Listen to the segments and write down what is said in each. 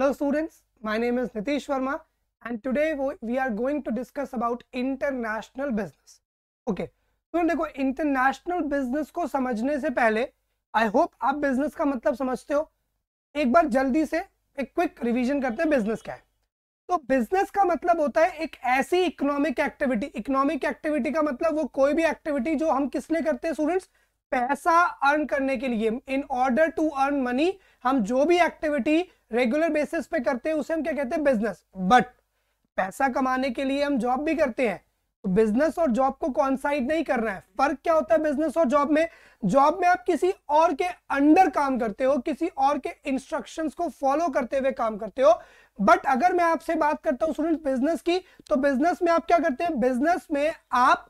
Hello students my name is Nitish Verma and today we are going to discuss about international business okay तो देखो international business को समझने से पहले आई होप आप बिजनेस का मतलब समझते हो एक बार जल्दी से एक क्विक रिवीजन करते हैं बिजनेस क्या है तो बिजनेस का मतलब होता है एक ऐसी इकोनॉमिक एक्टिविटी इकोनॉमिक एक्टिविटी का मतलब वो कोई भी एक्टिविटी जो हम किस लिए करते हैं स्टूडेंट्स पैसा अर्न करने के लिए in order to earn money हम जो भी एक्टिविटी रेगुलर बेसिस पे करते हैं उसे हम क्या कहते हैं बिजनेस बट पैसा कमाने के लिए हम जॉब भी करते हैं तो बिजनेस और जॉब को कॉन्साइड नहीं करना है फर्क क्या होता है बिजनेस और जॉब में जॉब में आप किसी और के अंडर काम करते हो किसी और के इंस्ट्रक्शंस को फॉलो करते हुए काम करते हो बट अगर मैं आपसे बात करता हूं स्टूडेंट बिजनेस की तो बिजनेस में आप क्या करते हैं बिजनेस में आप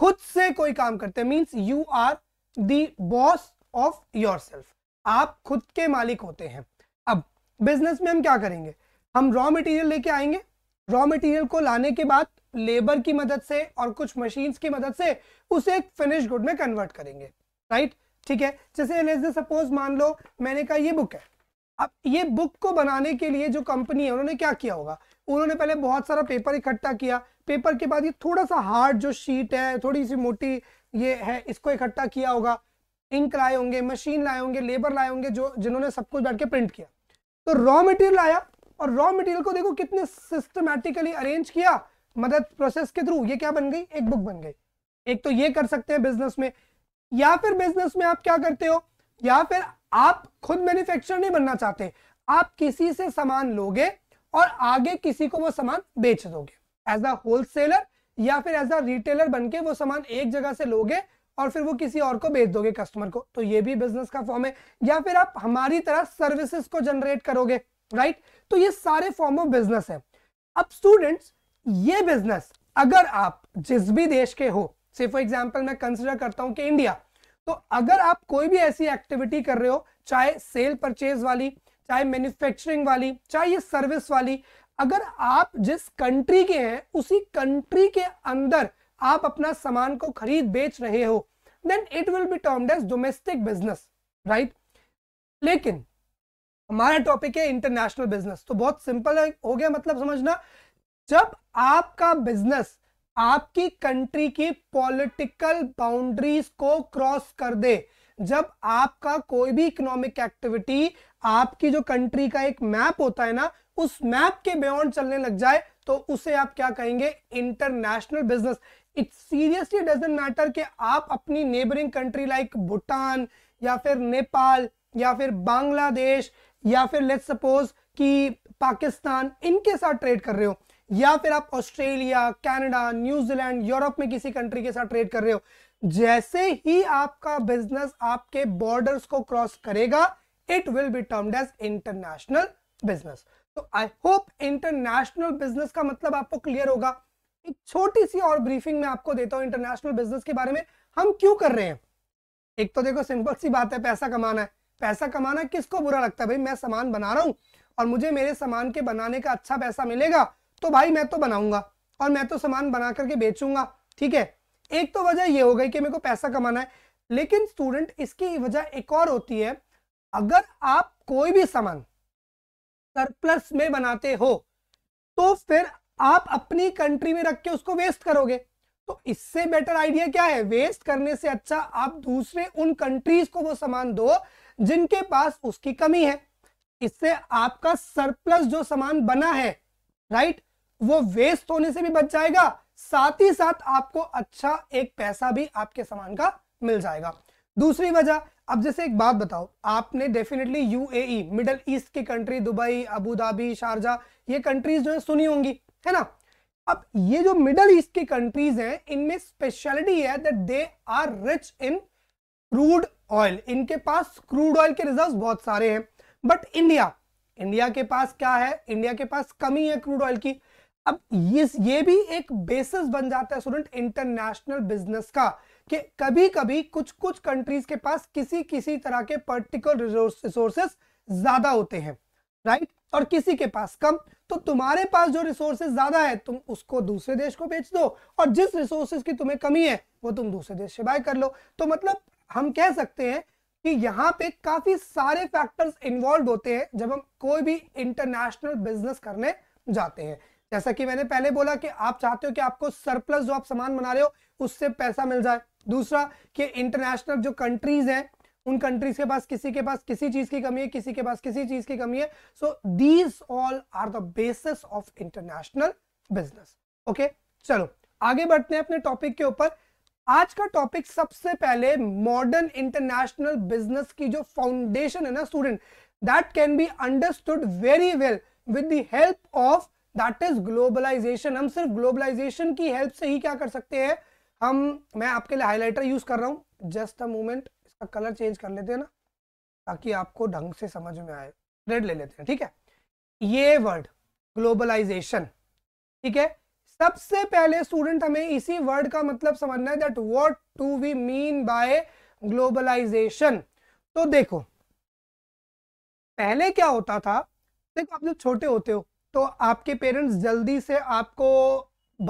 खुद से कोई काम करते हैं means you are those of your आप खुद के मालिक होते हैं बिजनेस में हम क्या करेंगे हम रॉ मटेरियल लेके आएंगे रॉ मटेरियल को लाने के बाद लेबर की मदद से और कुछ मशीन की मदद से उसे एक फिनिश गुड में कन्वर्ट करेंगे राइट ठीक है जैसे सपोज मान लो मैंने कहा ये बुक है अब ये बुक को बनाने के लिए जो कंपनी है उन्होंने क्या किया होगा उन्होंने पहले बहुत सारा पेपर इकट्ठा किया पेपर के बाद ये थोड़ा सा हार्ड जो शीट है थोड़ी सी मोटी ये है इसको इकट्ठा किया होगा इंक लाए होंगे मशीन लाए होंगे लेबर लाए होंगे जो जिन्होंने सब कुछ बैठ के प्रिंट किया तो रॉ मटेरियल आया और रॉ मटेरियल को देखो कितने सिस्टमेटिकली अरेंज किया मदद प्रोसेस के थ्रू ये क्या बन गई एक बुक बन गई एक तो ये कर सकते हैं बिजनेस में या फिर बिजनेस में आप क्या करते हो या फिर आप खुद मैन्युफैक्चरर नहीं बनना चाहते आप किसी से सामान लोगे और आगे किसी को वो सामान बेच दोगे एज अ होलसेलर या फिर एज अ रिटेलर बनके वो सामान एक जगह से लोगे और फिर वो किसी और को बेच दोगे कस्टमर को तो ये भी बिजनेस का फॉर्म है या फिर आप हमारी तरह सर्विसेज को जनरेट करोगे राइट तो ये सारे फॉर्म ऑफ बिजनेस है अब स्टूडेंट्स ये बिजनेस अगर आप जिस भी देश के हो से फॉर एग्जाम्पल मैं कंसिडर करता हूं कि इंडिया तो अगर आप कोई भी ऐसी एक्टिविटी कर रहे हो चाहे सेल परचेज वाली चाहे मैन्युफैक्चरिंग वाली चाहे ये सर्विस वाली अगर आप जिस कंट्री के हैं उसी कंट्री के अंदर आप अपना सामान को खरीद बेच रहे हो then it will be termed as domestic business right लेकिन हमारा टॉपिक है इंटरनेशनल बिजनेस तो बहुत सिंपल हो गया मतलब समझना जब आपका बिजनेस आपकी कंट्री की पॉलिटिकल बाउंड्रीज को क्रॉस कर दे जब आपका कोई भी इकोनॉमिक एक्टिविटी आपकी जो कंट्री का एक मैप होता है ना उस मैप के बियॉन्ड चलने लग जाए तो उसे आप क्या कहेंगे international business it seriously doesn't matter कि आप अपनी नेबरिंग कंट्री लाइक भूटान या फिर नेपाल या फिर बांग्लादेश या फिर लेट्स सपोज कि पाकिस्तान इनके साथ ट्रेड कर रहे हो या फिर आप ऑस्ट्रेलिया कनाडा न्यूजीलैंड यूरोप में किसी कंट्री के साथ ट्रेड कर रहे हो जैसे ही आपका बिजनेस आपके बॉर्डर्स को क्रॉस करेगा it will be termed as international business तो आई होप इंटरनेशनल बिजनेस का मतलब आपको क्लियर होगा एक छोटी सी और ब्रीफिंग मैं आपको देता हूँ इंटरनेशनल बिजनेस के बारे में हम क्यों कर रहे हैं एक तो देखो सिंपल सी बात है पैसा कमाना है पैसा कमाना किसको बुरा लगता है भाई मैं सामान बना रहा हूँ और मुझे मेरे सामान के बनाने का अच्छा पैसा मिलेगा तो भाई मैं तो बनाऊंगा और मैं तो सामान बना करके बेचूंगा ठीक है एक तो वजह ये हो गई कि मेरे को पैसा कमाना है लेकिन स्टूडेंट इसकी वजह एक और होती है अगर आप कोई भी सामान सरप्लस में बनाते हो तो फिर आप अपनी कंट्री में रख के उसको वेस्ट करोगे तो इससे बेटर आइडिया क्या है वेस्ट करने से अच्छा आप दूसरे उन कंट्रीज को वो सामान दो जिनके पास उसकी कमी है इससे आपका सरप्लस जो सामान बना है राइट वो वेस्ट होने से भी बच जाएगा साथ ही साथ आपको अच्छा एक पैसा भी आपके सामान का मिल जाएगा दूसरी वजह अब जैसे एक बात बताओ आपने डेफिनेटली यूएई मिडल ईस्ट की country Dubai Abu Dhabi Sharjah ये कंट्रीज जो है सुनी होंगी है ना अब ये जो मिडल ईस्ट की कंट्रीज हैं इनमें स्पेशलिटी है that they are rich in crude oil इनके पास क्रूड ऑयल के रिजर्व बहुत सारे हैं बट इंडिया इंडिया के पास क्या है इंडिया के पास कमी है क्रूड ऑयल की अब ये ये भी एक बेसिस बन जाता है स्टूडेंट इंटरनेशनल बिजनेस का कि कभी कभी कुछ कुछ कंट्रीज के पास किसी किसी तरह के पर्टिकुलर रिसोर्सेस ज्यादा होते हैं राइट और किसी के पास कम तो तुम्हारे पास जो रिसोर्सेज ज्यादा है तुम उसको दूसरे देश को बेच दो और जिस रिसोर्सेज की तुम्हें कमी है वो तुम दूसरे देश से बाय कर लो तो मतलब हम कह सकते हैं कि यहाँ पे काफी सारे फैक्टर्स इन्वॉल्व होते हैं जब हम कोई भी इंटरनेशनल बिजनेस करने जाते हैं जैसा कि मैंने पहले बोला कि आप चाहते हो कि आपको सरप्लस जो आप सामान बना रहे हो उससे पैसा मिल जाए दूसरा कि इंटरनेशनल जो कंट्रीज हैं उन कंट्रीज के पास किसी के पास किसी चीज की कमी है किसी के पास किसी चीज की कमी है so these all are the basis of international business okay चलो आगे बढ़ते हैं अपने टॉपिक के ऊपर आज का टॉपिक सबसे पहले मॉडर्न इंटरनेशनल बिजनेस की जो फाउंडेशन है ना student that can be understood very well with help of that is globalization हम सिर्फ ग्लोबलाइजेशन की हेल्प से ही क्या कर सकते हैं हम मैं आपके लिए हाईलाइटर यूज कर रहा हूं जस्ट अ मोमेंट इसका कलर चेंज कर लेते हैं ना ताकि आपको ढंग से समझ में आए रेड ले लेते हैं ठीक है ये वर्ड ग्लोबलाइजेशन ठीक है सबसे पहले स्टूडेंट हमें इसी वर्ड का मतलब समझना है that what to we mean by globalization तो देखो पहले क्या होता था देखो आप जब छोटे होते हो तो आपके पेरेंट्स जल्दी से आपको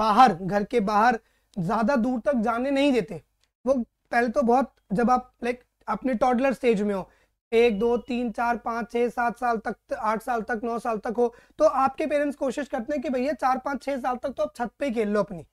बाहर घर के बाहर ज़्यादा दूर तक जाने नहीं देते वो पहले तो बहुत जब आप लाइक अपने टॉडलर स्टेज में हो एक दो तीन चार पाँच छः सात साल तक आठ साल तक नौ साल तक हो तो आपके पेरेंट्स कोशिश करते हैं कि भैया चार पाँच छः साल तक तो आप छत पे खेल लो अपनी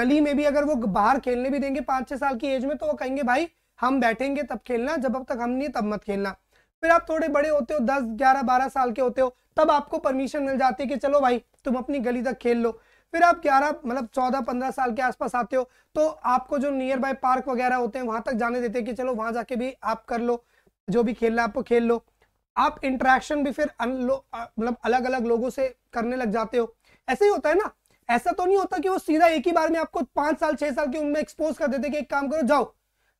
गली में भी अगर वो बाहर खेलने भी देंगे पाँच छः साल की एज में तो वो कहेंगे भाई हम बैठेंगे तब खेलना जब अब तक हम नहीं तब मत खेलना फिर आप थोड़े बड़े होते हो दस ग्यारह बारह साल के होते हो तब आपको परमिशन मिल जाती है कि चलो भाई तुम अपनी गली तक खेल लो फिर आप ग्यारह मतलब चौदह पंद्रह साल के आसपास आते हो तो आपको जो नियर बाय पार्क वगैरह होते हैं वहां तक जाने देते हैं कि चलो वहां जाके भी आप कर लो जो भी खेलना आपको खेल लो आप इंट्रैक्शन भी फिर मतलब अलग अलग लोगों से करने लग जाते हो ऐसे ही होता है ना ऐसा तो नहीं होता कि वो सीधा एक ही बार में आपको पांच साल छह साल की उनमें एक्सपोज कर देते कि एक काम करो जाओ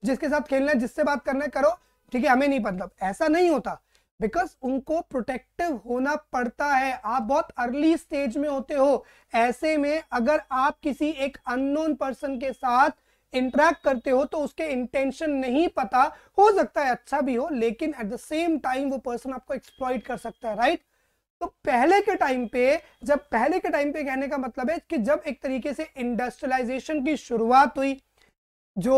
जिसके साथ खेलना है जिससे बात करना है करो ठीक है हमें नहीं मतलब ऐसा नहीं होता बिकॉज उनको प्रोटेक्टिव होना पड़ता है आप बहुत अर्ली स्टेज में होते हो ऐसे में अगर आप किसी एक अननोन पर्सन के साथ इंटरेक्ट करते हो तो उसके इंटेंशन नहीं पता हो सकता है अच्छा भी हो लेकिन एट द सेम टाइम वो पर्सन आपको एक्सप्लॉइट कर सकता है राइट तो पहले के टाइम पे जब पहले के टाइम पे कहने का मतलब है कि जब एक तरीके से इंडस्ट्रियलाइजेशन की शुरुआत हुई जो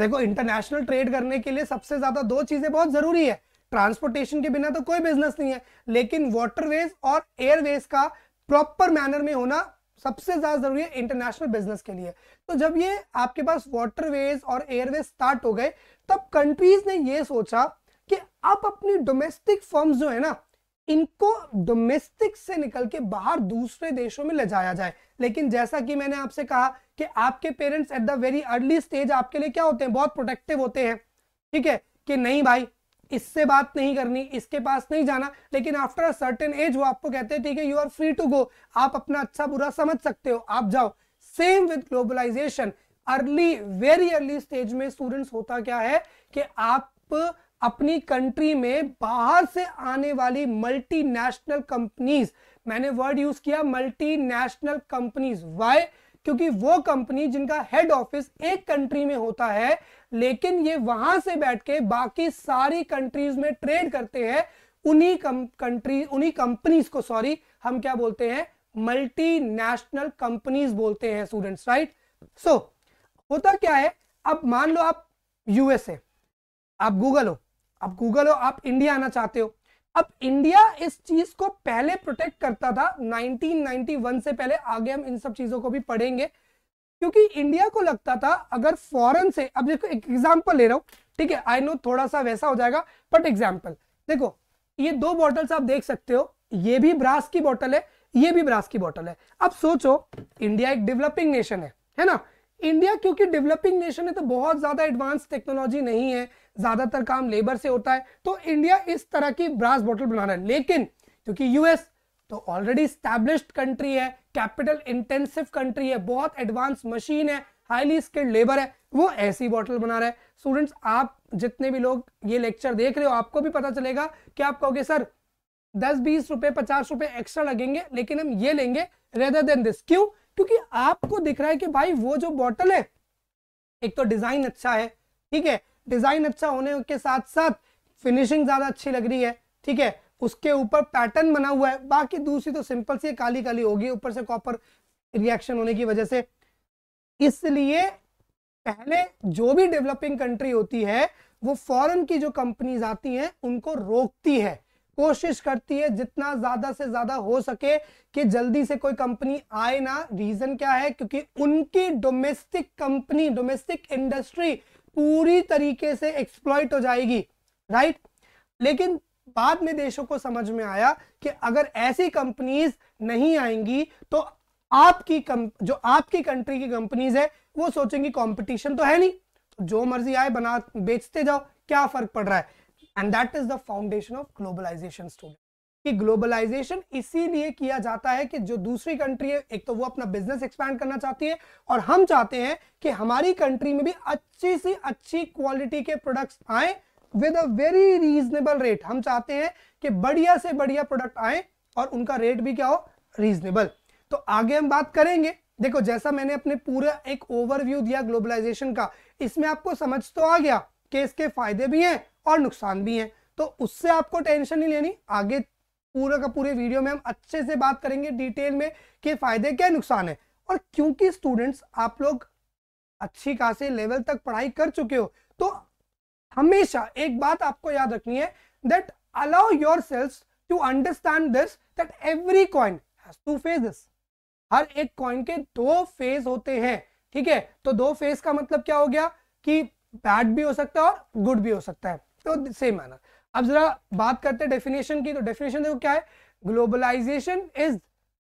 देखो इंटरनेशनल ट्रेड करने के लिए सबसे ज्यादा दो चीजें बहुत जरूरी है ट्रांसपोर्टेशन के बिना तो कोई बिजनेस नहीं है लेकिन वाटरवेज और एयरवेज का प्रॉपर मैनर में होना सबसे ज्यादा जरूरी है इंटरनेशनल बिजनेस के लिए तो जब ये आपके पास वाटरवेज और एयरवेज स्टार्ट हो गए तब कंट्रीज ने ये सोचा कि अब अपनी डोमेस्टिक फॉर्म जो है ना इनको डोमेस्टिक से निकल के बाहर दूसरे देशों में ले जाया जाए लेकिन जैसा कि मैंने आपसे कहा कि आपके parents at the very early stage आपके लिए क्या होते हैं बहुत प्रोटेक्टिव होते हैं ठीक है कि नहीं भाई इससे बात नहीं करनी इसके पास नहीं जाना लेकिन आफ्टर अ सर्टेन एज वो आपको कहते हैं ठीक है you are free to go आप अपना अच्छा बुरा समझ सकते हो आप जाओ same with globalization early very early stage में स्टूडेंट्स होता क्या है कि आप अपनी कंट्री में बाहर से आने वाली मल्टीनेशनल कंपनीज मैंने वर्ड यूज किया मल्टीनेशनल कंपनीज वाई क्योंकि वो कंपनी जिनका हेड ऑफिस एक कंट्री में होता है लेकिन ये वहां से बैठ के बाकी सारी कंट्रीज में ट्रेड करते हैं उन्हीं कंट्री उन्हीं कंपनीज को सॉरी हम क्या बोलते हैं मल्टीनेशनल कंपनीज बोलते हैं स्टूडेंट्स राइट सो होता क्या है अब मान लो आप यूएसए आप गूगल हो आप गूगल हो आप इंडिया आना चाहते हो अब इंडिया इस चीज को पहले प्रोटेक्ट करता था 1991 से पहले आगे हम इन सब चीजों को भी पढ़ेंगे क्योंकि इंडिया को लगता था अगर फॉरन से अब देखो एक एग्जांपल ले रहा हूं ठीक है आई नो थोड़ा सा वैसा हो जाएगा बट एग्जाम्पल देखो ये दो बॉटल्स आप देख सकते हो ये भी ब्रास की बॉटल है ये भी ब्रास की बॉटल है अब सोचो इंडिया एक डेवलपिंग नेशन है है ना इंडिया क्योंकि डेवलपिंग नेशन है तो बहुत ज्यादा एडवांस टेक्नोलॉजी नहीं है ज्यादातर काम लेबर से होता है तो इंडिया इस तरह की ब्रास तो बना रहा है लेकिन क्योंकि यूएस तो ऑलरेडी स्टैब्लिश कंट्री है कैपिटल इंटेंसिव कंट्री है बहुत एडवांस मशीन है हाईली स्किल्ड लेबर है वो ऐसी बॉटल बना रहा है स्टूडेंट्स आप जितने भी लोग ये लेक्चर देख रहे हो आपको भी पता चलेगा कि आप कहोगे सर दस बीस रुपए पचास रुपए एक्स्ट्रा लगेंगे लेकिन हम ये लेंगे रेदर देन दिस क्यों क्योंकि आपको दिख रहा है कि भाई वो जो बॉटल है एक तो डिजाइन अच्छा है ठीक है डिजाइन अच्छा होने के साथ साथ फिनिशिंग ज्यादा अच्छी लग रही है ठीक है उसके ऊपर पैटर्न बना हुआ है बाकी दूसरी तो सिंपल सी काली काली होगी ऊपर से कॉपर रिएक्शन होने की वजह से इसलिए पहले जो भी डेवलपिंग कंट्री होती है वो फॉरेन की जो कंपनीज आती हैं उनको रोकती है कोशिश करती है जितना ज्यादा से ज्यादा हो सके कि जल्दी से कोई कंपनी आए ना रीजन क्या है क्योंकि उनकी डोमेस्टिक कंपनी डोमेस्टिक इंडस्ट्री पूरी तरीके से एक्सप्लॉइट हो जाएगी राइट लेकिन बाद में देशों को समझ में आया कि अगर ऐसी कंपनीज नहीं आएंगी तो आपकी जो आपकी कंट्री की कंपनीज है वो सोचेंगी कंपटीशन तो है नहीं तो जो मर्जी आए बना बेचते जाओ क्या फर्क पड़ रहा है and that is the foundation of globalization student कि ग्लोबलाइजेशन इसीलिए किया जाता है कि जो दूसरी कंट्री है एक तो वो अपना बिजनेस एक्सपैंड करना चाहती है और हम चाहते हैं कि हमारी कंट्री में भी अच्छी सी अच्छी क्वालिटी के प्रोडक्ट्स आए with a very reasonable rate हम चाहते हैं कि बढ़िया से बढ़िया प्रोडक्ट आए और उनका रेट भी क्या हो रीजनेबल तो आगे हम बात करेंगे देखो जैसा मैंने अपने पूरा एक ओवरव्यू दिया ग्लोबलाइजेशन का इसमें आपको समझ तो आ गया कि इसके फायदे भी हैं और नुकसान भी हैं तो उससे आपको टेंशन नहीं लेनी आगे पूरे का पूरे वीडियो में हम अच्छे से बात करेंगे डिटेल में कि फायदे क्या नुकसान है और क्योंकि स्टूडेंट्स आप लोग अच्छी खासी लेवल तक पढ़ाई कर चुके हो तो हमेशा एक बात आपको याद रखनी है that allow yourselves to understand this that every coin two phases हर एक कॉइन के दो फेज होते हैं ठीक है तो दो फेज का मतलब क्या हो गया कि बैड भी हो सकता है और गुड भी हो सकता है तो सेम मैनर अब जरा बात करते हैं डेफिनेशन की तो डेफिनेशन देखो क्या है globalization is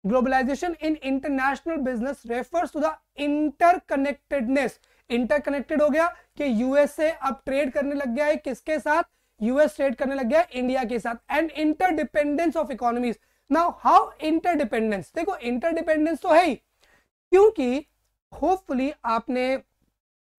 globalization in international business refers to the interconnectedness interconnected हो गया कि यूएसए अब ट्रेड करने लग गया है किसके साथ यूएस ट्रेड करने लग गया है इंडिया के साथ and interdependence of economies now how interdependence देखो इंटरडिपेंडेंस तो है ही क्योंकि होपफुली आपने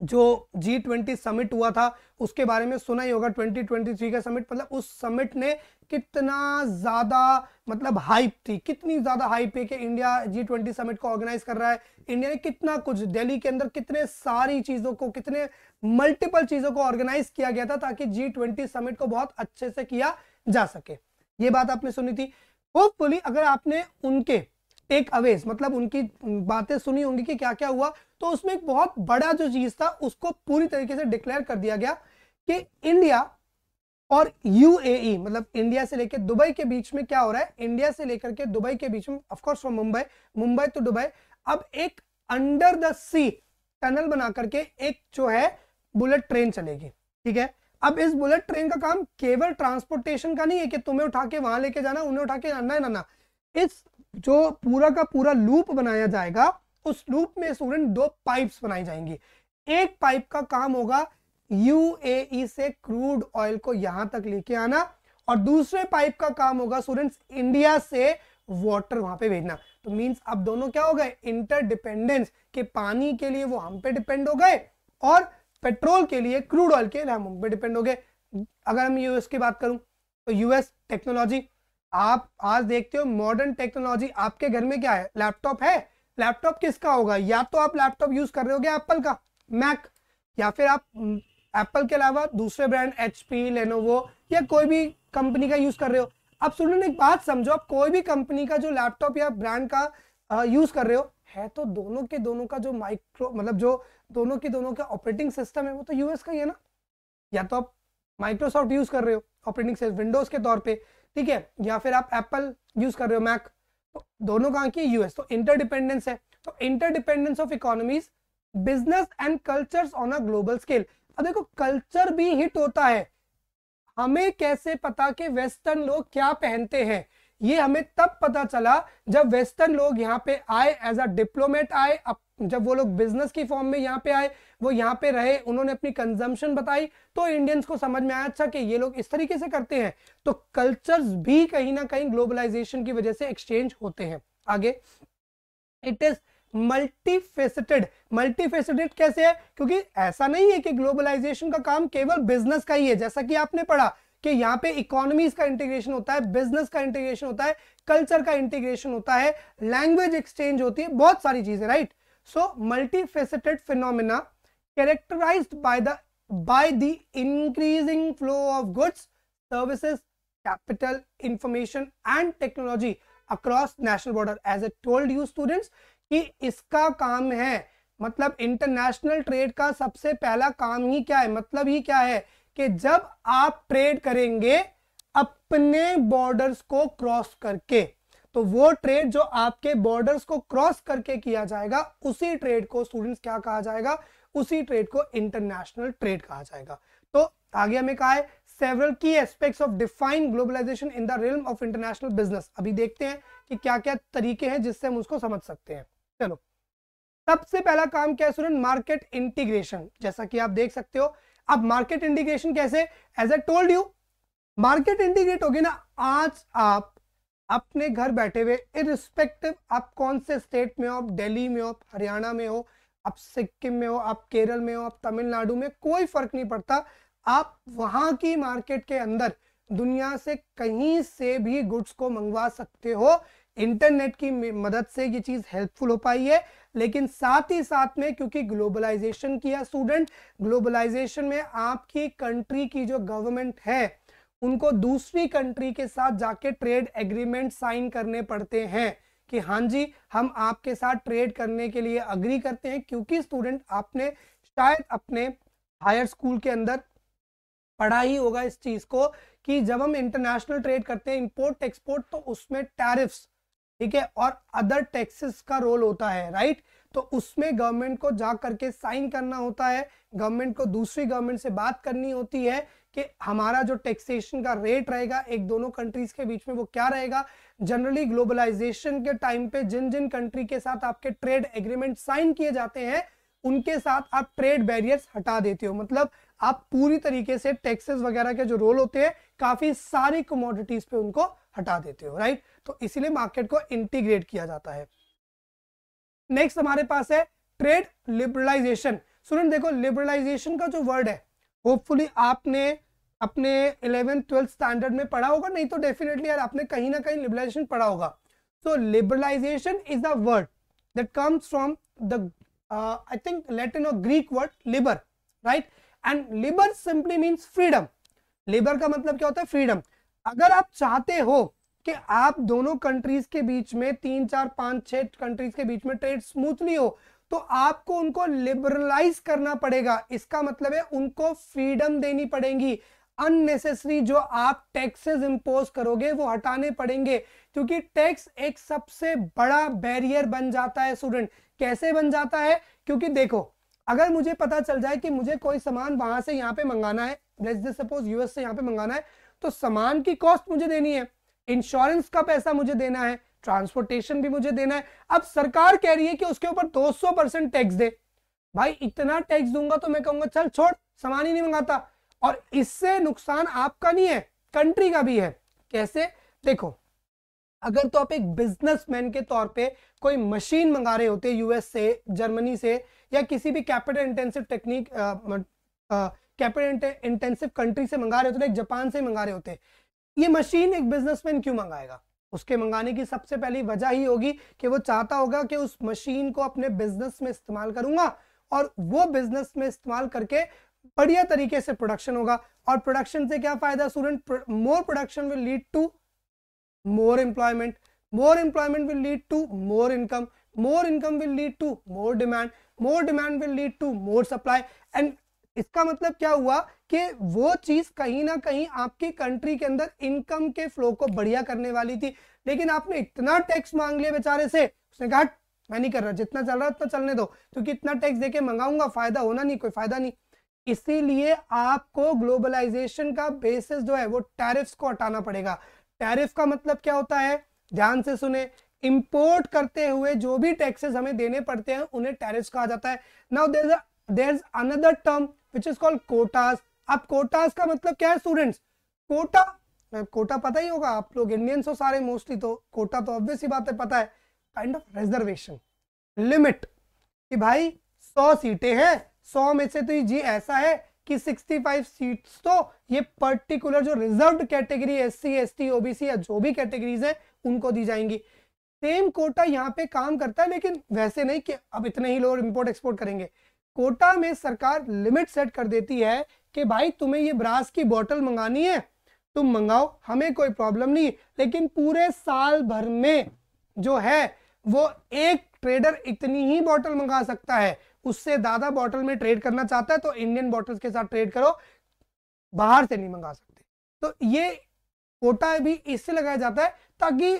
जो जी ट्वेंटी समिट हुआ था उसके बारे में सुना ही होगा ट्वेंटी ट्वेंटी थ्री का समिट मतलब उस समिट ने कितना ज़्यादा मतलब हाइप थी कितनी ज़्यादा हाइप है कि इंडिया जी ट्वेंटी समिट को ऑर्गेनाइज कर रहा है इंडिया ने कितना कुछ दिल्ली के अंदर कितने सारी चीज़ों को कितने मल्टीपल चीज़ों को ऑर्गेनाइज किया गया था ताकि जी ट्वेंटी समिट को बहुत अच्छे से किया जा सके ये बात आपने सुनी थी होपफुली अगर आपने उनके टेक अवेज मतलब उनकी बातें सुनी होंगी कि क्या क्या हुआ तो उसमें एक बहुत बड़ा जो चीज था उसको पूरी तरीके से डिक्लेयर कर दिया गया कि इंडिया और यूएई e, मतलब इंडिया से लेकर दुबई के बीच में क्या हो रहा है इंडिया से लेकर के दुबई के बीच में of course from Mumbai Mumbai to Dubai अब एक अंडर द सी टनल बना करके एक जो है बुलेट ट्रेन चलेगी ठीक है अब इस बुलेट ट्रेन का काम केवल ट्रांसपोर्टेशन का नहीं है कि तुम्हें उठा के वहां लेके जाना उन्हें उठा के आना है ना इस जो पूरा का पूरा लूप बनाया जाएगा उस लूप में स्टूडेंट दो पाइप्स बनाई जाएंगी एक पाइप का काम होगा यूएई e से क्रूड ऑयल को यहां तक लेके आना और दूसरे पाइप का काम होगा स्टूडेंट्स इंडिया से वाटर वहां पे भेजना तो मींस अब दोनों क्या हो गए इंटरडिपेंडेंस के पानी के लिए वो हम पे डिपेंड हो गए और पेट्रोल के लिए क्रूड ऑयल के लिए हम हम पे डिपेंड हो गए अगर हम यूएस की बात करूं तो यूएस टेक्नोलॉजी आप आज देखते हो मॉडर्न टेक्नोलॉजी आपके घर में क्या है लैपटॉप है लैपटॉप किसका होगा या तो आप लैपटॉप यूज कर रहे हो एप्पल का मैक या फिर आप एप्पल हम्म, के अलावा दूसरे ब्रांड एचपी लेनोवो या कोई भी कंपनी का यूज कर रहे हो आप सुनो एक बात समझो आप कोई भी कंपनी का जो लैपटॉप या ब्रांड का यूज कर रहे हो है तो दोनों के दोनों का जो माइक्रो मतलब जो दोनों के दोनों का ऑपरेटिंग सिस्टम है वो तो यूएस का ही है ना या तो आप माइक्रोसॉफ्ट यूज कर रहे हो ऑपरेटिंग सिस्टम विंडोज के तौर पर ठीक है या फिर आप एप्पल यूज कर रहे हो मैक तो दोनों कहाँ की यूएस तो इंटरडिपेंडेंस है तो interdependence of economies business and culture on a global scale अब देखो कल्चर भी हिट होता है हमें कैसे पता कि वेस्टर्न लोग क्या पहनते हैं ये हमें तब पता चला जब वेस्टर्न लोग यहाँ पे आए एज अ डिप्लोमेट आए जब वो लोग बिजनेस की फॉर्म में यहाँ पे आए वो यहाँ पे रहे उन्होंने अपनी कंजम्पशन बताई तो इंडियंस को समझ में आया अच्छा कि ये लोग इस तरीके से करते हैं तो कल्चर्स भी कहीं ना कहीं ग्लोबलाइजेशन की वजह से एक्सचेंज होते हैं आगे इट इज मल्टीफेसिटेड मल्टीफेसिटेड कैसे है क्योंकि ऐसा नहीं है कि ग्लोबलाइजेशन का काम केवल बिजनेस का ही है जैसा कि आपने पढ़ा कि यहाँ पे इकोनॉमीज का इंटीग्रेशन होता है बिजनेस का इंटीग्रेशन होता है कल्चर का इंटीग्रेशन होता है लैंग्वेज एक्सचेंज होती है बहुत सारी चीजें right so multifaceted phenomena characterize by the by the increasing flow of goods services capital information and technology across national border as I told you students कि इसका काम है मतलब इंटरनेशनल ट्रेड का सबसे पहला काम ही क्या है मतलब ही क्या है कि जब आप ट्रेड करेंगे अपने बॉर्डर्स को क्रॉस करके तो वो ट्रेड जो आपके बॉर्डर्स को क्रॉस करके किया जाएगा उसी ट्रेड को स्टूडेंट्स क्या कहा जाएगा उसी ट्रेड को इंटरनेशनल ट्रेड कहा जाएगा तो आगे हमें कहा है सेवरल की aspects of define globalization in the realm of international business अभी देखते हैं कि क्या क्या तरीके हैं जिससे हम उसको समझ सकते हैं चलो सबसे पहला काम क्या है स्टूडेंट मार्केट इंटीग्रेशन जैसा कि आप देख सकते हो अब मार्केट इंडिकेशन कैसे as I told you market indicate होगी ना आज आप अपने घर बैठे हुए इरिस्पेक्टिव आप कौन से स्टेट में हो आप दिल्ली में हो आप हरियाणा में हो आप सिक्किम में हो आप केरल में हो आप तमिलनाडु में कोई फर्क नहीं पड़ता आप वहां की मार्केट के अंदर दुनिया से कहीं से भी गुड्स को मंगवा सकते हो इंटरनेट की मदद से ये चीज़ हेल्पफुल हो पाई है लेकिन साथ ही साथ में क्योंकि ग्लोबलाइजेशन किया स्टूडेंट ग्लोबलाइजेशन में आपकी कंट्री की जो गवर्नमेंट है उनको दूसरी कंट्री के साथ जाके ट्रेड एग्रीमेंट साइन करने पड़ते हैं कि हाँ जी हम आपके साथ ट्रेड करने के लिए अग्री करते हैं क्योंकि स्टूडेंट आपने शायद अपने हायर स्कूल के अंदर पढ़ा ही होगा इस चीज़ को कि जब हम इंटरनेशनल ट्रेड करते हैं इंपोर्ट एक्सपोर्ट तो उसमें टैरिफ्स ठीक है और अदर टैक्सेस का रोल होता है राइट तो उसमें गवर्नमेंट को जा करके साइन करना होता है गवर्नमेंट को दूसरी गवर्नमेंट से बात करनी होती है कि हमारा जो टैक्सेशन का रेट रहेगा एक दोनों कंट्रीज के बीच में वो क्या रहेगा जनरली ग्लोबलाइजेशन के टाइम पे जिन जिन कंट्री के साथ आपके ट्रेड एग्रीमेंट साइन किए जाते हैं उनके साथ आप ट्रेड बैरियर्स हटा देते हो मतलब आप पूरी तरीके से टैक्सेस वगैरह के जो रोल होते हैं काफी सारी कमोडिटीज पे उनको हटा देते हो राइट तो इसीलिए मार्केट को इंटीग्रेट किया जाता है नेक्स्ट हमारे पास है ट्रेड लिबरलाइजेशन सुनिए देखो लिबरलाइजेशन का जो वर्ड है होपफुली आपने अपने इलेवेंथ ट्वेल्थ स्टैंडर्ड में पढ़ा होगा नहीं तो डेफिनेटली यार आपने कहीं ना कहीं लिबरलाइजेशन पढ़ा होगा so liberalization is the word that comes from the I think Latin और Greek word liber right and liber simply means freedom liber का मतलब क्या होता है फ्रीडम अगर आप चाहते हो कि आप दोनों कंट्रीज के बीच में तीन चार पांच छह कंट्रीज के बीच में ट्रेड स्मूथली हो तो आपको उनको लिबरलाइज करना पड़ेगा इसका मतलब है उनको फ्रीडम देनी पड़ेगी अननेसेसरी जो आप टैक्सेस इंपोज करोगे वो हटाने पड़ेंगे क्योंकि टैक्स एक सबसे बड़ा बैरियर बन जाता है स्टूडेंट कैसे बन जाता है क्योंकि देखो अगर मुझे पता चल जाए कि मुझे कोई सामान वहां से यहाँ पे मंगाना है सपोज यूएस से यहाँ पे मंगाना है तो सामान की कॉस्ट मुझे देनी है इंश्योरेंस का पैसा मुझे देना है ट्रांसपोर्टेशन भी मुझे देना है अब सरकार कह रही है कि उसके ऊपर 200 परसेंट टैक्स दे भाई इतना टैक्स दूंगा तो मैं कहूंगा चल छोड़ सामान ही नहीं मंगाता और इससे नुकसान आपका नहीं है कंट्री का भी है कैसे देखो अगर तो आप एक बिजनेसमैन के तौर पे कोई मशीन मंगा रहे होते यूएस से जर्मनी से या किसी भी capital intensive technique capital intensive country से मंगा रहे होते जापान से मंगा रहे होते ये मशीन एक बिजनेसमैन क्यों मंगाएगा उसके मंगाने की सबसे पहली वजह ही होगी कि वो चाहता होगा कि उस मशीन को अपने बिजनेस में इस्तेमाल करूंगा और वो बिजनेस में इस्तेमाल करके बढ़िया तरीके से प्रोडक्शन होगा और प्रोडक्शन से क्या फायदा student more production will lead to more employment more employment will lead to more income more income will lead to more demand more demand will lead to more supply and इसका मतलब क्या हुआ कि वो चीज कहीं ना कहीं आपकी कंट्री के अंदर इनकम के फ्लो को बढ़िया करने वाली थी लेकिन आपने इतना टैक्स मांग लिया बेचारे से उसने कहा मैं नहीं कर रहा जितना चल रहा उतना चलने दो क्योंकि इतना टैक्स देके मंगाऊंगा फायदा होना नहीं कोई फायदा नहीं इसीलिए आपको ग्लोबलाइजेशन का बेसिस जो है वो टैरिफ्स को हटाना पड़ेगा टैरिफ का मतलब क्या होता है ध्यान से सुने इंपोर्ट करते हुए जो भी टैक्सेस हमें देने पड़ते हैं उन्हें टैरिफ्स कहा जाता है now there there another term which is called quotas अब कोटास का मतलब क्या है स्टूडेंट्स कोटा कोटा पता ही होगा आप लोग इंडियंस हो सारे मोस्टली तो कोटा तो ऑब्वियस ही बात है पता है काइंड ऑफ रिजर्वेशन लिमिट कि भाई सौ सीटें हैं सौ में से तो ये ऐसा है कि 65 सीट्स तो ये पर्टिकुलर जो reserve category S C S T OBC या जो भी कैटेगरीज है उनको दी जाएंगी सेम कोटा यहाँ पे काम करता है लेकिन वैसे नहीं कि अब इतने ही लोग इम्पोर्ट एक्सपोर्ट करेंगे कोटा में सरकार लिमिट सेट कर देती है कि भाई तुम्हें ये ब्रास की बोतल मंगानी है तुम मंगाओ हमें कोई प्रॉब्लम नहीं लेकिन पूरे साल भर में जो है वो एक ट्रेडर इतनी ही बोतल मंगा सकता है उससे ज्यादा बोतल में ट्रेड करना चाहता है तो इंडियन बॉटल्स के साथ ट्रेड करो बाहर से नहीं मंगा सकते तो ये कोटा भी इससे लगाया जाता है ताकि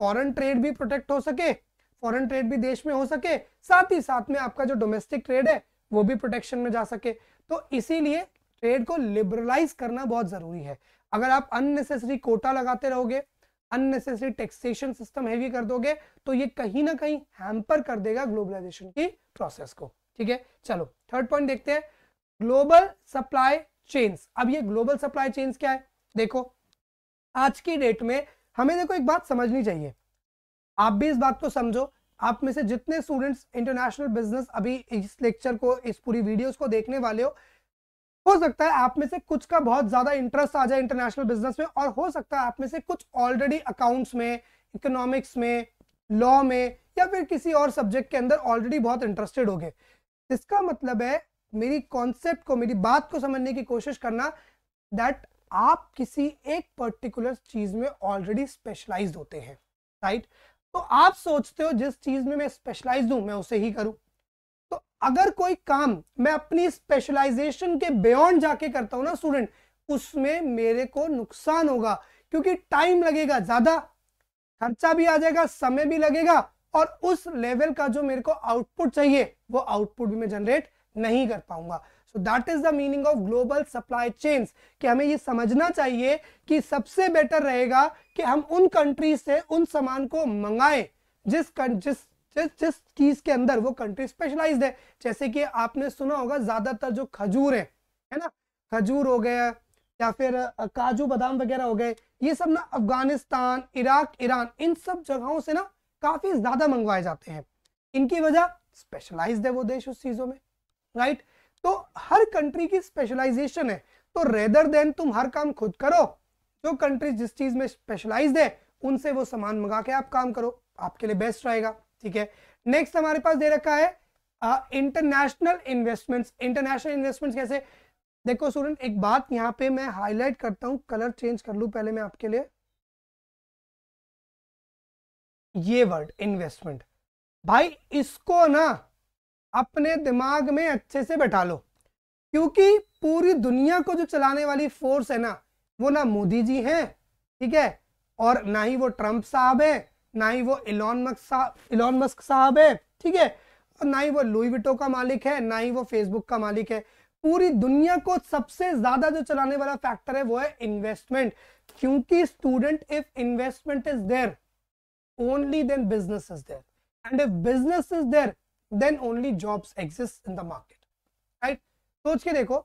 फॉरेन ट्रेड भी प्रोटेक्ट हो सके फॉरेन ट्रेड भी देश में हो सके साथ ही साथ में आपका जो डोमेस्टिक ट्रेड है वो भी प्रोटेक्शन में जा सके तो इसीलिए ट्रेड को लिबरलाइज करना बहुत ज़रूरी है अगर आप अननेसेसरी कोटा लगाते रहोगे अननेसेसरी टैक्सेशन सिस्टम हैवी कर दोगे तो ये कहीं ना कहीं हैम्पर कर देगा ग्लोबलाइजेशन की प्रोसेस को ठीक है चलो थर्ड पॉइंट देखते हैं ग्लोबल सप्लाई चेन्स अब ये ग्लोबल सप्लाई चेन्स क्या है देखो आज की डेट में हमें देखो एक बात समझनी चाहिए आप भी इस बात को समझो आप में से जितने स्टूडेंट्स इंटरनेशनल बिजनेस अभी इस लेक्चर को इस पूरी वीडियोस को देखने वाले हो हो सकता है आप में से कुछ का बहुत ज्यादा इंटरेस्ट आ जाए इंटरनेशनल बिजनेस में और हो सकता है आप में से कुछ ऑलरेडी अकाउंट्स में इकोनॉमिक्स में लॉ में या फिर किसी और सब्जेक्ट के अंदर ऑलरेडी बहुत इंटरेस्टेड हो गए इसका मतलब है मेरी कॉन्सेप्ट को मेरी बात को समझने की कोशिश करना दैट आप किसी एक पर्टिकुलर चीज में ऑलरेडी स्पेशलाइज होते हैं राइट तो आप सोचते हो जिस चीज में मैं स्पेशलाइज हूं मैं उसे ही करूं अगर कोई काम मैं अपनी स्पेशलाइजेशन के बियॉन्ड जाके करता हूं ना स्टूडेंट उसमें मेरे को नुकसान होगा क्योंकि टाइम लगेगा ज्यादा खर्चा भी आ जाएगा समय भी लगेगा और उस लेवल का जो मेरे को आउटपुट चाहिए वो आउटपुट भी मैं जनरेट नहीं कर पाऊंगा so that is the meaning of global supply chain कि हमें ये समझना चाहिए कि सबसे बेटर रहेगा कि हम उन कंट्रीज से उन सामान को मंगाए जिस जिस जिस जिस चीज के अंदर वो कंट्री स्पेशलाइज है जैसे कि आपने सुना होगा ज्यादातर जो खजूर है है ना खजूर हो गया या फिर काजू बादाम वगैरह हो गए ये सब ना अफगानिस्तान इराक ईरान इन सब जगहों से ना काफी ज्यादा मंगवाए जाते हैं इनकी वजह स्पेशलाइज है वो देश उस चीजों में राइट तो हर कंट्री की स्पेशलाइजेशन है तो रेदर देन तुम हर काम खुद करो जो कंट्री जिस चीज में स्पेशलाइज है उनसे वो सामान मंगा के आप काम करो आपके लिए बेस्ट रहेगा ठीक है नेक्स्ट हमारे पास दे रखा है इंटरनेशनल इन्वेस्टमेंट्स इंटरनेशनल इन्वेस्टमेंट्स कैसे देखो स्टूडेंट एक बात यहाँ पे मैं हाईलाइट करता हूँ कलर चेंज कर लू पहले मैं आपके लिए ये वर्ड इन्वेस्टमेंट भाई इसको ना अपने दिमाग में अच्छे से बैठा लो क्योंकि पूरी दुनिया को जो चलाने वाली फोर्स है ना वो ना मोदी जी हैं ठीक है और ना ही वो ट्रंप साहब हैं ना ही वो इलॉन मस्क साहब इलॉन मस्क साहब है ठीक है और ना ही वो लुईविटो का मालिक है ना ही वो फेसबुक का मालिक है पूरी दुनिया को सबसे ज्यादा जो चलाने वाला फैक्टर है वो है इन्वेस्टमेंट क्योंकि student if investment is there only then business is there and if business is there then only jobs exist in the market right सोच के देखो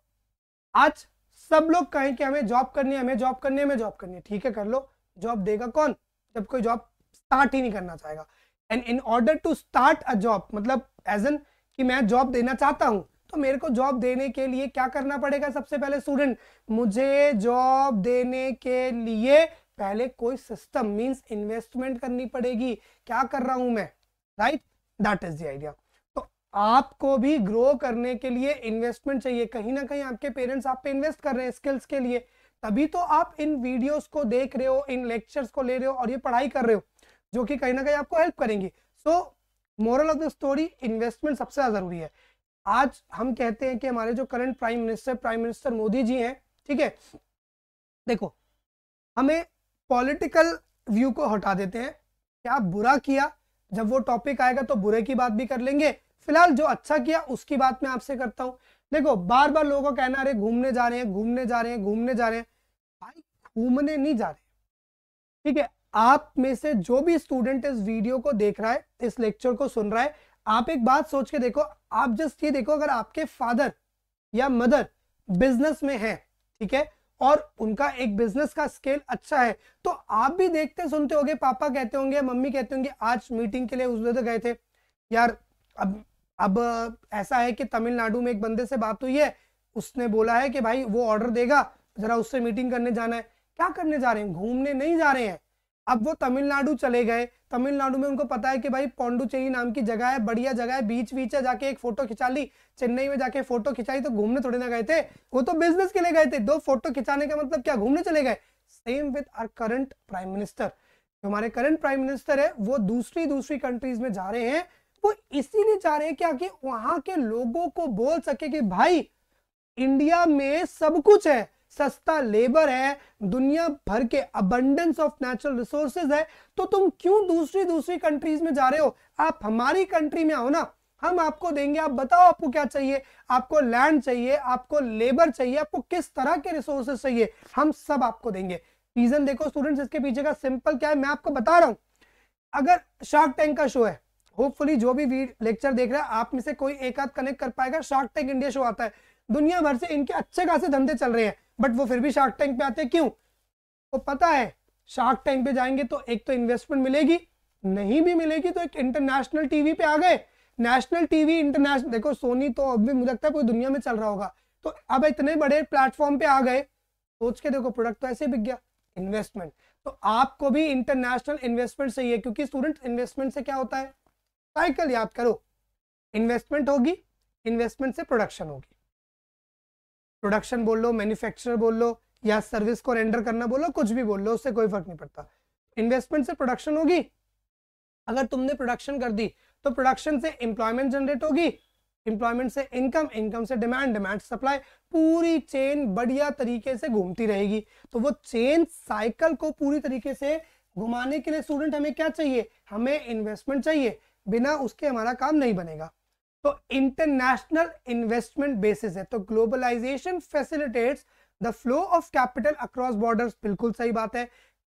आज सब लोग कहें कि हमें जॉब करनी है हमें जॉब करनी है हमें जॉब करनी है ठीक है कर लो जॉब देगा कौन जब कोई जॉब स्टार्ट ही नहीं करना चाहेगा and in order to start a job मतलब एज एन कि मैं जॉब देना चाहता हूं तो मेरे को जॉब देने के लिए क्या करना पड़ेगा सबसे पहले स्टूडेंट मुझे जॉब देने के लिए पहले कोई सिस्टम मींस इन्वेस्टमेंट करनी पड़ेगी क्या कर रहा हूं मैं right that is the idea तो आपको भी ग्रो करने के लिए इन्वेस्टमेंट चाहिए कहीं ना कहीं आपके पेरेंट्स आप पे इन्वेस्ट कर रहे हैं स्किल्स के लिए तभी तो आप इन वीडियोस को देख रहे हो इन लेक्चर्स को ले रहे हो और ये पढ़ाई कर रहे हो जो कि कहीं ना कहीं आपको हेल्प करेंगी so moral of the story investment सबसे ज़्यादा ज़रूरी है आज हम कहते हैं कि हमारे जो current prime minister prime minister Modi ji हैं ठीक है देखो हमें पॉलिटिकल व्यू को हटा देते हैं क्या बुरा किया जब वो टॉपिक आएगा तो बुरे की बात भी कर लेंगे फिलहाल जो अच्छा किया उसकी बात मैं आपसे करता हूँ देखो बार बार लोगों का कहना अरे घूमने जा रहे हैं घूमने जा रहे हैं घूमने जा रहे हैं भाई घूमने नहीं जा रहे ठीक है आप में से जो भी स्टूडेंट इस वीडियो को देख रहा है इस लेक्चर को सुन रहा है आप एक बात सोच के देखो आप जस्ट ये देखो अगर आपके फादर या मदर बिजनेस में है ठीक है और उनका एक बिजनेस का स्केल अच्छा है तो आप भी देखते सुनते होंगे पापा कहते होंगे मम्मी कहते होंगे आज मीटिंग के लिए उस तो गए थे यार अब अब ऐसा है कि तमिलनाडु में एक बंदे से बात हुई है उसने बोला है कि भाई वो ऑर्डर देगा जरा उससे मीटिंग करने जाना है क्या करने जा रहे हैं घूमने नहीं जा रहे हैं अब वो तमिलनाडु चले गए तमिलनाडु में उनको पता है कि भाई पौंडुचेरी नाम की जगह है बढ़िया जगह है बीच बीच है जाके एक फोटो खिंचा ली चेन्नई में जाके फोटो खिंचाई तो घूमने थोड़े ना गए थे वो तो बिजनेस के लिए गए थे दो फोटो खिंचाने का मतलब क्या घूमने चले गए same with our current prime minister जो हमारे करंट प्राइम मिनिस्टर है वो दूसरी दूसरी कंट्रीज में जा रहे हैं वो इसीलिए जा रहे हैं क्या कि वहां के लोगों को बोल सके कि भाई इंडिया में सब कुछ है सस्ता लेबर है दुनिया भर के अबंडेंस ऑफ नेचुरल रिसोर्सेज है तो तुम क्यों दूसरी दूसरी कंट्रीज में जा रहे हो आप हमारी कंट्री में आओ ना हम आपको देंगे आप बताओ आपको क्या चाहिए आपको लैंड चाहिए आपको लेबर चाहिए आपको किस तरह के रिसोर्सेज चाहिए हम सब आपको देंगे रीजन देखो स्टूडेंट्स इसके पीछे का सिंपल क्या है मैं आपको बता रहा हूं अगर शार्क टैंक का शो है होपफुली जो भी लेक्चर देख रहा है आप में से कोई एक आध कनेक्ट कर पाएगा शार्क टैंक इंडिया शो आता है दुनिया भर से इनके अच्छे खासे धंधे चल रहे हैं बट वो फिर भी शार्क टैंक पे आते हैं क्यों वो पता है शार्क टैंक पे जाएंगे तो एक तो इन्वेस्टमेंट मिलेगी नहीं भी मिलेगी तो एक इंटरनेशनल टीवी पे आ गए नेशनल टीवी इंटरनेशनल देखो सोनी तो अब भी मुझे लगता है पूरी दुनिया में चल रहा होगा तो अब इतने बड़े प्लेटफॉर्म पे आ गए सोच के देखो प्रोडक्ट तो ऐसे बिक गया इन्वेस्टमेंट तो आपको भी इंटरनेशनल इन्वेस्टमेंट चाहिए क्योंकि स्टूडेंट इन्वेस्टमेंट से क्या होता है साइकिल याद करो इन्वेस्टमेंट होगी इन्वेस्टमेंट से प्रोडक्शन होगी प्रोडक्शन बोल लो मैन्युफैक्चर बोल लो या सर्विस को रेंडर करना बोलो कुछ भी बोल लो उससे कोई फर्क नहीं पड़ता इन्वेस्टमेंट से प्रोडक्शन होगी अगर तुमने प्रोडक्शन कर दी तो प्रोडक्शन से इंप्लॉयमेंट जनरेट होगी एम्प्लॉयमेंट से इनकम इनकम से डिमांड डिमांड सप्लाई पूरी चेन बढ़िया तरीके से घूमती रहेगी तो वो चेन साइकिल को पूरी तरीके से घुमाने के लिए स्टूडेंट हमें क्या चाहिए हमें इन्वेस्टमेंट चाहिए बिना उसके हमारा काम नहीं बनेगा तो इंटरनेशनल इन्वेस्टमेंट बेसिस है तो globalization facilitates the flow of capital across borders बिल्कुल सही बात है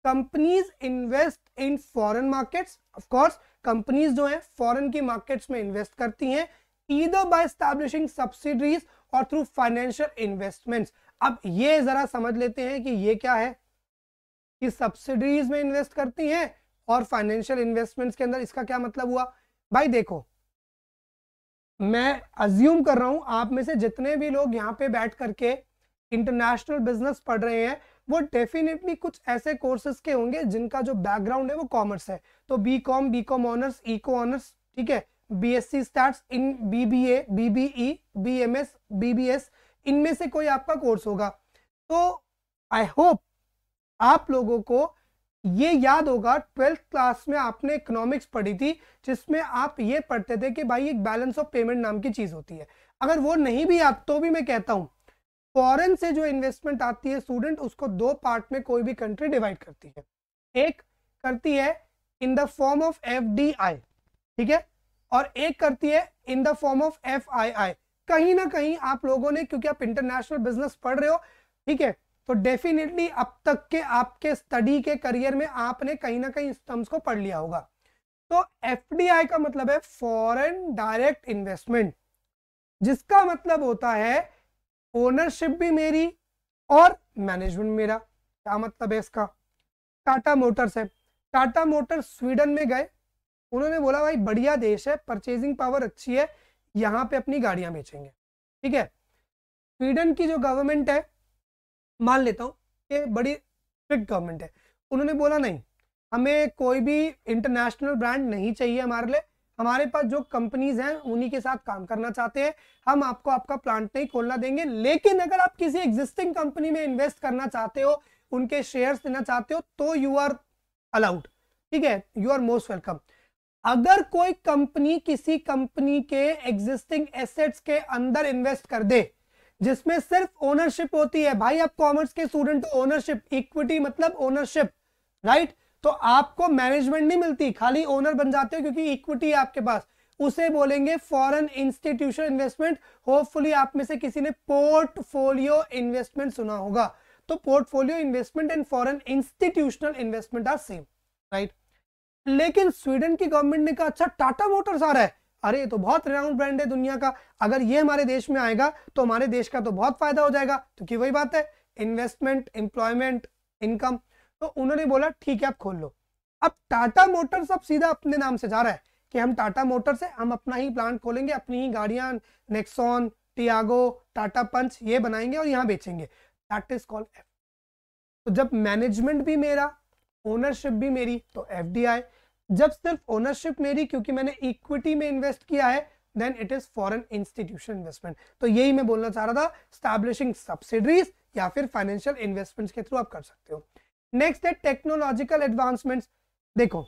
companies invest in foreign markets of course companies जो है फॉरेन की मार्केट्स में इन्वेस्ट करती हैं ईदर बाय स्टैब्लिशिंग सब्सिडीज और थ्रू फाइनेंशियल इन्वेस्टमेंट्स अब ये जरा समझ लेते हैं कि ये क्या है कि सब्सिडीज में इन्वेस्ट करती हैं और फाइनेंशियल इन्वेस्टमेंट्स के अंदर इसका क्या मतलब हुआ भाई देखो मैं अज्यूम कर रहा हूँ आप में से जितने भी लोग यहाँ पे बैठ करके इंटरनेशनल बिजनेस पढ़ रहे हैं वो डेफिनेटली कुछ ऐसे कोर्सेज के होंगे जिनका जो बैकग्राउंड है वो कॉमर्स है तो B com B com honours eco honours ठीक है B S C start in B B A B B E B M S B B S इनमें से कोई आपका कोर्स होगा तो आई होप आप लोगों को ये याद होगा ट्वेल्थ क्लास में आपने इकोनॉमिक्स पढ़ी थी जिसमें आप ये पढ़ते थे कि भाई एक बैलेंस ऑफ पेमेंट नाम की चीज़ होती है अगर वो नहीं भी याद तो भी मैं कहता हूँ फॉरेन से जो इन्वेस्टमेंट आती है स्टूडेंट उसको दो पार्ट में कोई भी कंट्री डिवाइड करती है एक करती है in the form of F D I ठीक है और एक करती है in the form of F I I कहीं ना कहीं आप लोगों ने क्योंकि आप इंटरनेशनल बिजनेस पढ़ रहे हो ठीक है तो डेफिनेटली अब तक के आपके स्टडी के करियर में आपने कहीं ना कहीं स्टम्स को पढ़ लिया होगा तो एफ का मतलब है फॉरेन डायरेक्ट इन्वेस्टमेंट जिसका मतलब होता है ओनरशिप भी मेरी और मैनेजमेंट मेरा क्या मतलब है इसका टाटा मोटर्स है टाटा मोटर्स स्वीडन में गए उन्होंने बोला भाई बढ़िया देश है परचेजिंग पावर अच्छी है यहाँ पे अपनी गाड़ियां बेचेंगे ठीक है स्वीडन की जो गवर्नमेंट है मान लेता हूँ कि बड़ी स्ट्रिक्ट गवर्नमेंट है उन्होंने बोला नहीं हमें कोई भी इंटरनेशनल ब्रांड नहीं चाहिए हमारे लिए हमारे पास जो कंपनीज हैं उन्हीं के साथ काम करना चाहते हैं हम आपको आपका प्लांट नहीं खोलना देंगे लेकिन अगर आप किसी एग्जिस्टिंग कंपनी में इन्वेस्ट करना चाहते हो उनके शेयर्स लेना चाहते हो तो यू आर अलाउड ठीक है यू आर मोस्ट वेलकम अगर कोई कंपनी किसी कंपनी के एग्जिस्टिंग एसेट्स के अंदर इन्वेस्ट कर दे जिसमें सिर्फ ओनरशिप होती है भाई आप कॉमर्स के स्टूडेंट ओनरशिप इक्विटी मतलब ओनरशिप राइट तो आपको मैनेजमेंट नहीं मिलती खाली ओनर बन जाते हो क्योंकि इक्विटी है आपके पास उसे बोलेंगे फॉरेन इंस्टीट्यूशन इन्वेस्टमेंट होपफुली आप में से किसी ने पोर्टफोलियो इन्वेस्टमेंट सुना होगा तो portfolio investment and foreign institutional investment are same right लेकिन स्वीडन की गवर्नमेंट ने कहा अच्छा टाटा मोटर्स आ रहा है अरे तो बहुत रिनाउंड ब्रांड है दुनिया का अगर ये हमारे देश में आएगा तो हमारे देश का तो बहुत फायदा हो जाएगा तो क्योंकि वही बात है इन्वेस्टमेंट एम्प्लॉयमेंट इनकम तो उन्होंने बोला ठीक है आप खोल लो अब टाटा मोटर्स अब सीधा अपने नाम से जा रहा है कि हम टाटा मोटर्स है हम अपना ही प्लांट खोलेंगे अपनी ही गाड़ियां नेक्सॉन टियागो टाटा पंच ये बनाएंगे और यहां बेचेंगे दैट इज कॉल्ड एफ तो जब मैनेजमेंट भी मेरा ओनरशिप भी मेरी तो एफ डी आई जब सिर्फ ओनरशिप मेरी क्योंकि मैंने इक्विटी में इन्वेस्ट किया है then it is foreign institution investment तो यही मैं बोलना चाह रहा था स्टैब्लिशिंग सब्सिडरीज या फिर फाइनेंशियल इन्वेस्टमेंट्स के थ्रू आप कर सकते हो नेक्स्ट है टेक्नोलॉजिकल एडवांसमेंट्स देखो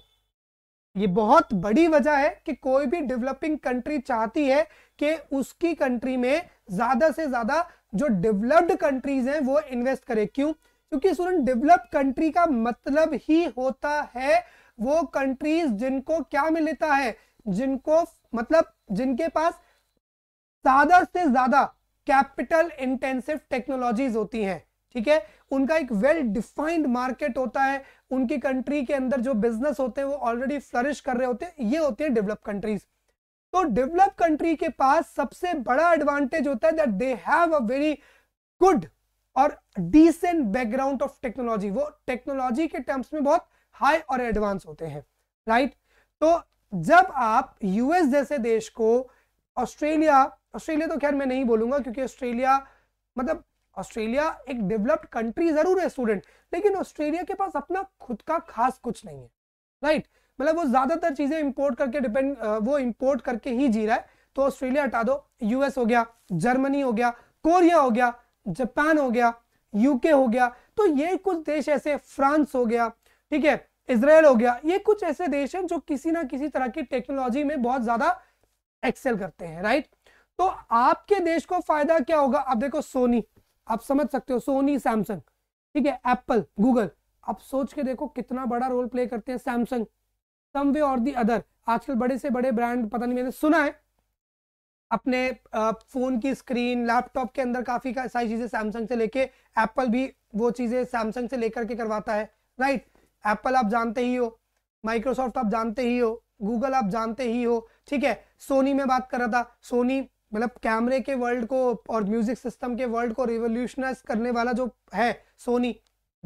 ये बहुत बड़ी वजह है कि कोई भी डेवलपिंग कंट्री चाहती है कि उसकी कंट्री में ज्यादा से ज्यादा जो डेवलप्ड कंट्रीज हैं वो इन्वेस्ट करे क्यों क्योंकि डेवलप्ड कंट्री का मतलब ही होता है वो कंट्रीज जिनको क्या मिलता है जिनको मतलब जिनके पास ज्यादा से ज्यादा कैपिटल इंटेंसिव टेक्नोलॉजीज होती हैं ठीक है उनका एक वेल डिफाइंड मार्केट होता है उनकी कंट्री के अंदर जो बिजनेस होते हैं वो ऑलरेडी फ्लरिश कर रहे होते हैं ये होते हैं डेवलप कंट्रीज तो डेवलप कंट्री के पास सबसे बड़ा एडवांटेज होता है that they have a very good और डिसेंट बैकग्राउंड ऑफ टेक्नोलॉजी वो टेक्नोलॉजी के टर्म्स में बहुत हाई और एडवांस होते हैं राइट तो जब आप यूएस जैसे देश को ऑस्ट्रेलिया ऑस्ट्रेलिया तो खैर मैं नहीं बोलूंगा क्योंकि ऑस्ट्रेलिया मतलब ऑस्ट्रेलिया एक डेवलप्ड कंट्री जरूर है स्टूडेंट लेकिन ऑस्ट्रेलिया के पास अपना खुद का खास कुछ नहीं है राइट मतलब वो ज्यादातर चीजें इंपोर्ट करके डिपेंड वो इंपोर्ट करके ही जी रहा है तो ऑस्ट्रेलिया हटा दो यूएस हो गया जर्मनी हो गया कोरिया हो गया जापान हो गया यूके हो गया तो ये कुछ देश ऐसे फ्रांस हो गया ठीक है इसराइल हो गया ये कुछ ऐसे देश हैं जो किसी ना किसी तरह की टेक्नोलॉजी में बहुत ज्यादा एक्सेल करते हैं राइट तो आपके देश को फायदा क्या होगा आप देखो सोनी आप समझ सकते हो सोनी सैमसंग ठीक है एप्पल गूगल आप सोच के देखो कितना बड़ा रोल प्ले करते हैं सैमसंग सम वे और दी अदर आजकल बड़े से बड़े ब्रांड पता नहीं मैंने सुना है अपने फोन की स्क्रीन लैपटॉप के अंदर काफी का सारी चीजें सैमसंग से लेके एप्पल भी वो चीजें सैमसंग से लेकर के करवाता है राइट एप्पल आप जानते ही हो माइक्रोसॉफ्ट आप जानते ही हो गूगल आप जानते ही हो ठीक है सोनी में बात कर रहा था सोनी मतलब कैमरे के वर्ल्ड को और म्यूजिक सिस्टम के वर्ल्ड को रिवोल्यूशनाइज करने वाला जो है सोनी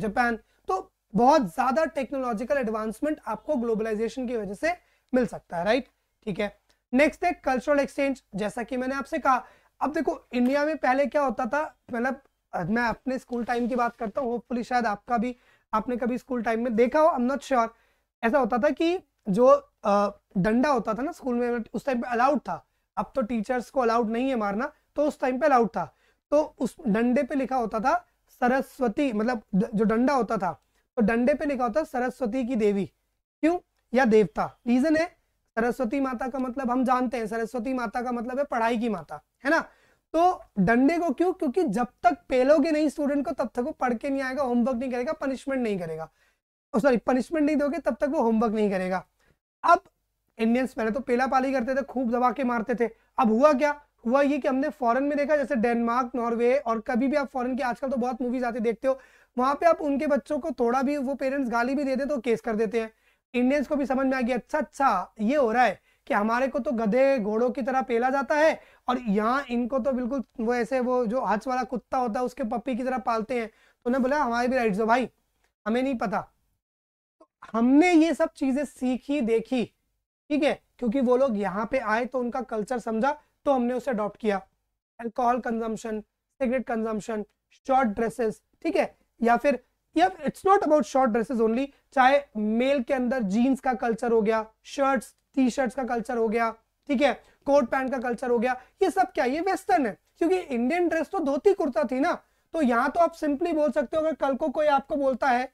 जापान तो बहुत ज्यादा टेक्नोलॉजिकल एडवांसमेंट आपको ग्लोबलाइजेशन की वजह से मिल सकता है राइट ठीक है नेक्स्ट है कल्चरल एक्सचेंज जैसा कि मैंने आपसे कहा अब देखो इंडिया में पहले क्या होता था मतलब मैं अपने स्कूल टाइम की बात करता हूँ होपफुली शायद आपका भी आपने कभी स्कूल टाइम में देखा हो एम नॉट श्योर ऐसा होता था कि जो डंडा होता था ना स्कूल में उस टाइम पे अलाउड था अब तो टीचर्स को अलाउड नहीं है मारना तो उस टाइम पे अलाउड था तो उस डंडे पे लिखा होता था सरस्वती मतलब जो डंडा होता था तो डंडे पे लिखा होता सरस्वती की देवी क्यों या देवता रीजन है सरस्वती माता का मतलब हम जानते हैं सरस्वती माता का मतलब है पढ़ाई की माता है ना तो डंडे को क्यों क्योंकि जब तक पेलोगे नहीं स्टूडेंट को तब तक वो पढ़ के नहीं आएगा होमवर्क नहीं करेगा पनिशमेंट नहीं करेगा सॉरी oh, पनिशमेंट नहीं दोगे तब तक वो होमवर्क नहीं करेगा अब इंडियंस पहले तो पेला पाली करते थे खूब दबा के मारते थे अब हुआ क्या हुआ ये कि हमने फॉरेन में देखा जैसे डेनमार्क नॉर्वे और कभी भी आप फॉरेन की आजकल तो बहुत मूवीज आती देखते हो वहां पे आप उनके बच्चों को थोड़ा भी वो पेरेंट्स गाली भी दे दे तो केस कर देते हैं इंडियंस को भी समझ में आ गया अच्छा अच्छा ये हो रहा है कि हमारे को तो गधे घोड़ों की तरह पेला जाता है और यहाँ इनको तो बिल्कुल वो ऐसे वो जो हाथ वाला कुत्ता होता है उसके पप्पी की तरह पालते हैं तो उन्हें बोला हमारे भी राइट्स हो भाई हमें नहीं पता तो हमने ये सब चीज़ें सीखी देखी ठीक है क्योंकि वो लोग यहाँ पे आए तो उनका कल्चर समझा तो हमने उसे अडॉप्ट किया alcohol consumption cigarette consumption short dresses ठीक है या फिर it's not about short dresses only चाहे मेल के अंदर जीन्स का कल्चर हो गया शर्ट्स टी शर्ट का कल्चर हो गया ठीक है कोट पैंट का कल्चर हो गया ये सब क्या ये वेस्टर्न है क्योंकि इंडियन ड्रेस तो धोती कुर्ता थी ना तो यहाँ तो आप सिंपली बोल सकते हो अगर कल को कोई आपको बोलता है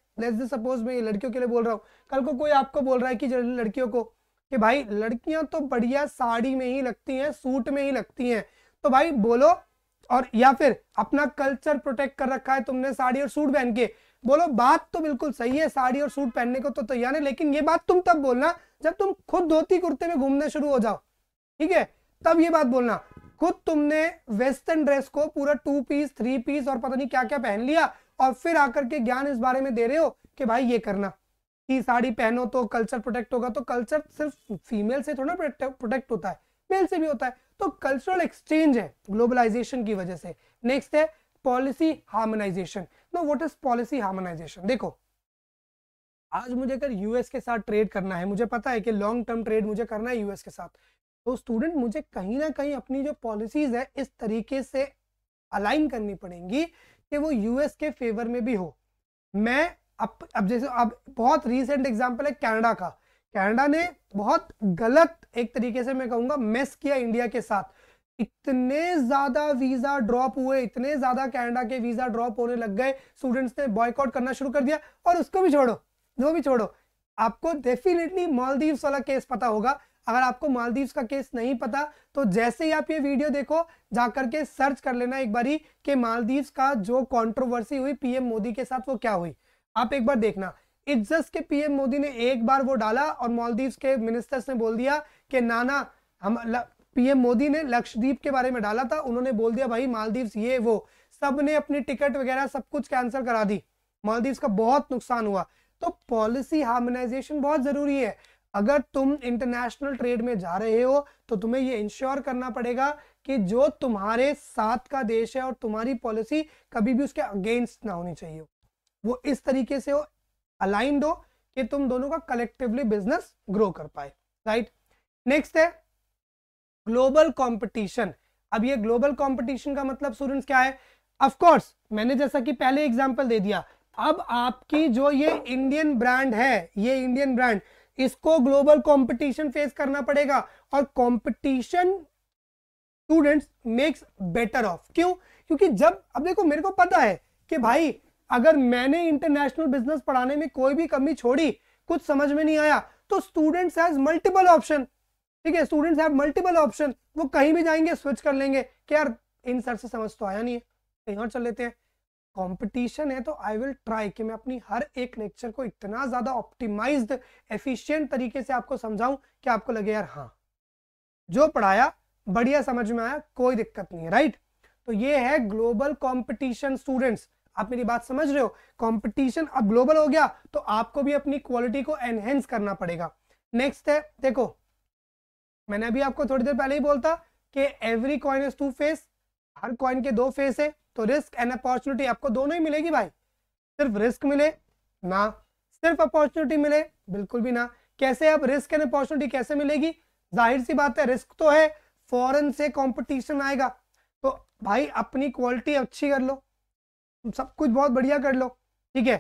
सपोज मैं लड़कियों के लिए बोल रहा हूँ कल को कोई आपको बोल रहा है कि लड़कियों को कि भाई लड़कियां तो बढ़िया साड़ी में ही लगती हैं सूट में ही लगती हैं तो भाई बोलो और या फिर अपना कल्चर प्रोटेक्ट कर रखा है तुमने साड़ी और सूट पहन के बोलो बात तो बिल्कुल सही है साड़ी और सूट पहनने को तो तैयार है लेकिन ये बात तुम तब बोलना जब तुम खुद धोती कुर्ते में घूमने शुरू हो जाओ ठीक है तब ये बात बोलना खुद तुमने वेस्टर्न ड्रेस को पूरा टू पीस थ्री पीस और पता नहीं क्या क्या पहन लिया और फिर आकर के ज्ञान इस बारे में दे रहे हो कि भाई ये करना कि साड़ी पहनो तो कल्चर प्रोटेक्ट होगा तो कल्चर सिर्फ फीमेल से थोड़ा प्रोटेक्ट होता है मेल से भी होता है तो कल्चरल एक्सचेंज है ग्लोबलाइजेशन की वजह से नेक्स्ट है policy harmonization no what is policy harmonization देखो आज मुझे अगर यूएस के साथ ट्रेड करना है मुझे पता है कि लॉन्ग टर्म ट्रेड मुझे करना है यूएस के साथ तो स्टूडेंट मुझे कहीं ना कहीं अपनी जो पॉलिसीज है इस तरीके से अलाइन करनी पड़ेंगी कि वो यूएस के फेवर में भी हो मैं अब अब जैसे अब बहुत रीसेंट एग्जाम्पल है कैनेडा का कैनेडा ने बहुत गलत एक तरीके से मैं कहूंगा मेस किया इंडिया के साथ इतने ज्यादा वीजा ड्रॉप हुए इतने ज्यादा कनाडा के वीजा ड्रॉप होने लग गए स्टूडेंट्स ने बॉयकॉट करना शुरू कर दिया और उसको भी छोड़ो वो भी छोड़ो आपको डेफिनेटली मालदीव्स वाला केस पता होगा अगर आपको मालदीव्स का केस नहीं पता तो जैसे ही आप ये वीडियो देखो जाकर के सर्च कर लेना एक बारी कि मालदीव्स का जो कंट्रोवर्सी हुई पीएम मोदी के साथ वो क्या हुई आप एक बार देखना इज्जत के पीएम मोदी ने एक बार वो डाला और मालदीव्स के मिनिस्टर्स ने बोल दिया कि नाना हम पीएम मोदी ने लक्षद्वीप के बारे में डाला था उन्होंने बोल दिया भाई मालदीव ये वो सब ने अपनी टिकट वगैरह सब कुछ कैंसिल करा दी मालदीव का बहुत नुकसान हुआ तो पॉलिसी हार्मोनाइजेशन बहुत जरूरी है अगर तुम इंटरनेशनल ट्रेड में जा रहे हो तो तुम्हें ये इंश्योर करना पड़ेगा कि जो तुम्हारे साथ का देश है और तुम्हारी पॉलिसी कभी भी उसके अगेंस्ट ना होनी चाहिए वो इस तरीके से हो अलाइंड हो कि तुम दोनों का कलेक्टिवली बिजनेस ग्रो कर पाए राइट नेक्स्ट है ग्लोबल कंपटीशन अब ये ग्लोबल कंपटीशन का मतलब स्टूडेंट्स क्या है ऑफ कोर्स मैंने जैसा कि पहले एग्जांपल दे दिया अब आपकी जो ये इंडियन ब्रांड है ये इंडियन ब्रांड इसको ग्लोबल कंपटीशन फेस करना पड़ेगा और competition students makes better off क्यों क्योंकि जब अब देखो मेरे को पता है कि भाई अगर मैंने इंटरनेशनल बिजनेस पढ़ाने में कोई भी कमी छोड़ी कुछ समझ में नहीं आया तो स्टूडेंट्स हैज मल्टीपल ऑप्शन ठीक है स्टूडेंट्स हैव मल्टीपल ऑप्शन वो कहीं भी जाएंगे स्विच कर लेंगे कि यार इन सर से समझ तो आया नहीं है कहीं तो और चल लेते हैं कंपटीशन है तो आई विल ट्राई कि मैं अपनी हर एक लेक्चर को इतना ज़्यादा ऑप्टिमाइज एफिशियंट तरीके से आपको समझाऊं कि आपको लगे यार हाँ जो पढ़ाया बढ़िया समझ में आया कोई दिक्कत नहीं है राइट तो ये है ग्लोबल कंपटीशन स्टूडेंट्स आप मेरी बात समझ रहे हो कंपटीशन अब ग्लोबल हो गया तो आपको भी अपनी क्वालिटी को एनहेंस करना पड़ेगा नेक्स्ट है देखो मैंने अभी आपको थोड़ी देर पहले ही बोलता कि every coin is two face हर कॉइन के दो फेस है तो रिस्क एंड अपॉर्चुनिटी आपको दोनों ही मिलेगी भाई सिर्फ रिस्क मिले ना सिर्फ अपॉर्चुनिटी मिले बिल्कुल भी ना कैसे अब रिस्क एंड अपॉर्चुनिटी कैसे मिलेगी जाहिर सी बात है रिस्क तो है फॉरन से कॉम्पिटिशन आएगा तो भाई अपनी क्वालिटी अच्छी कर लो सब कुछ बहुत बढ़िया कर लो ठीक है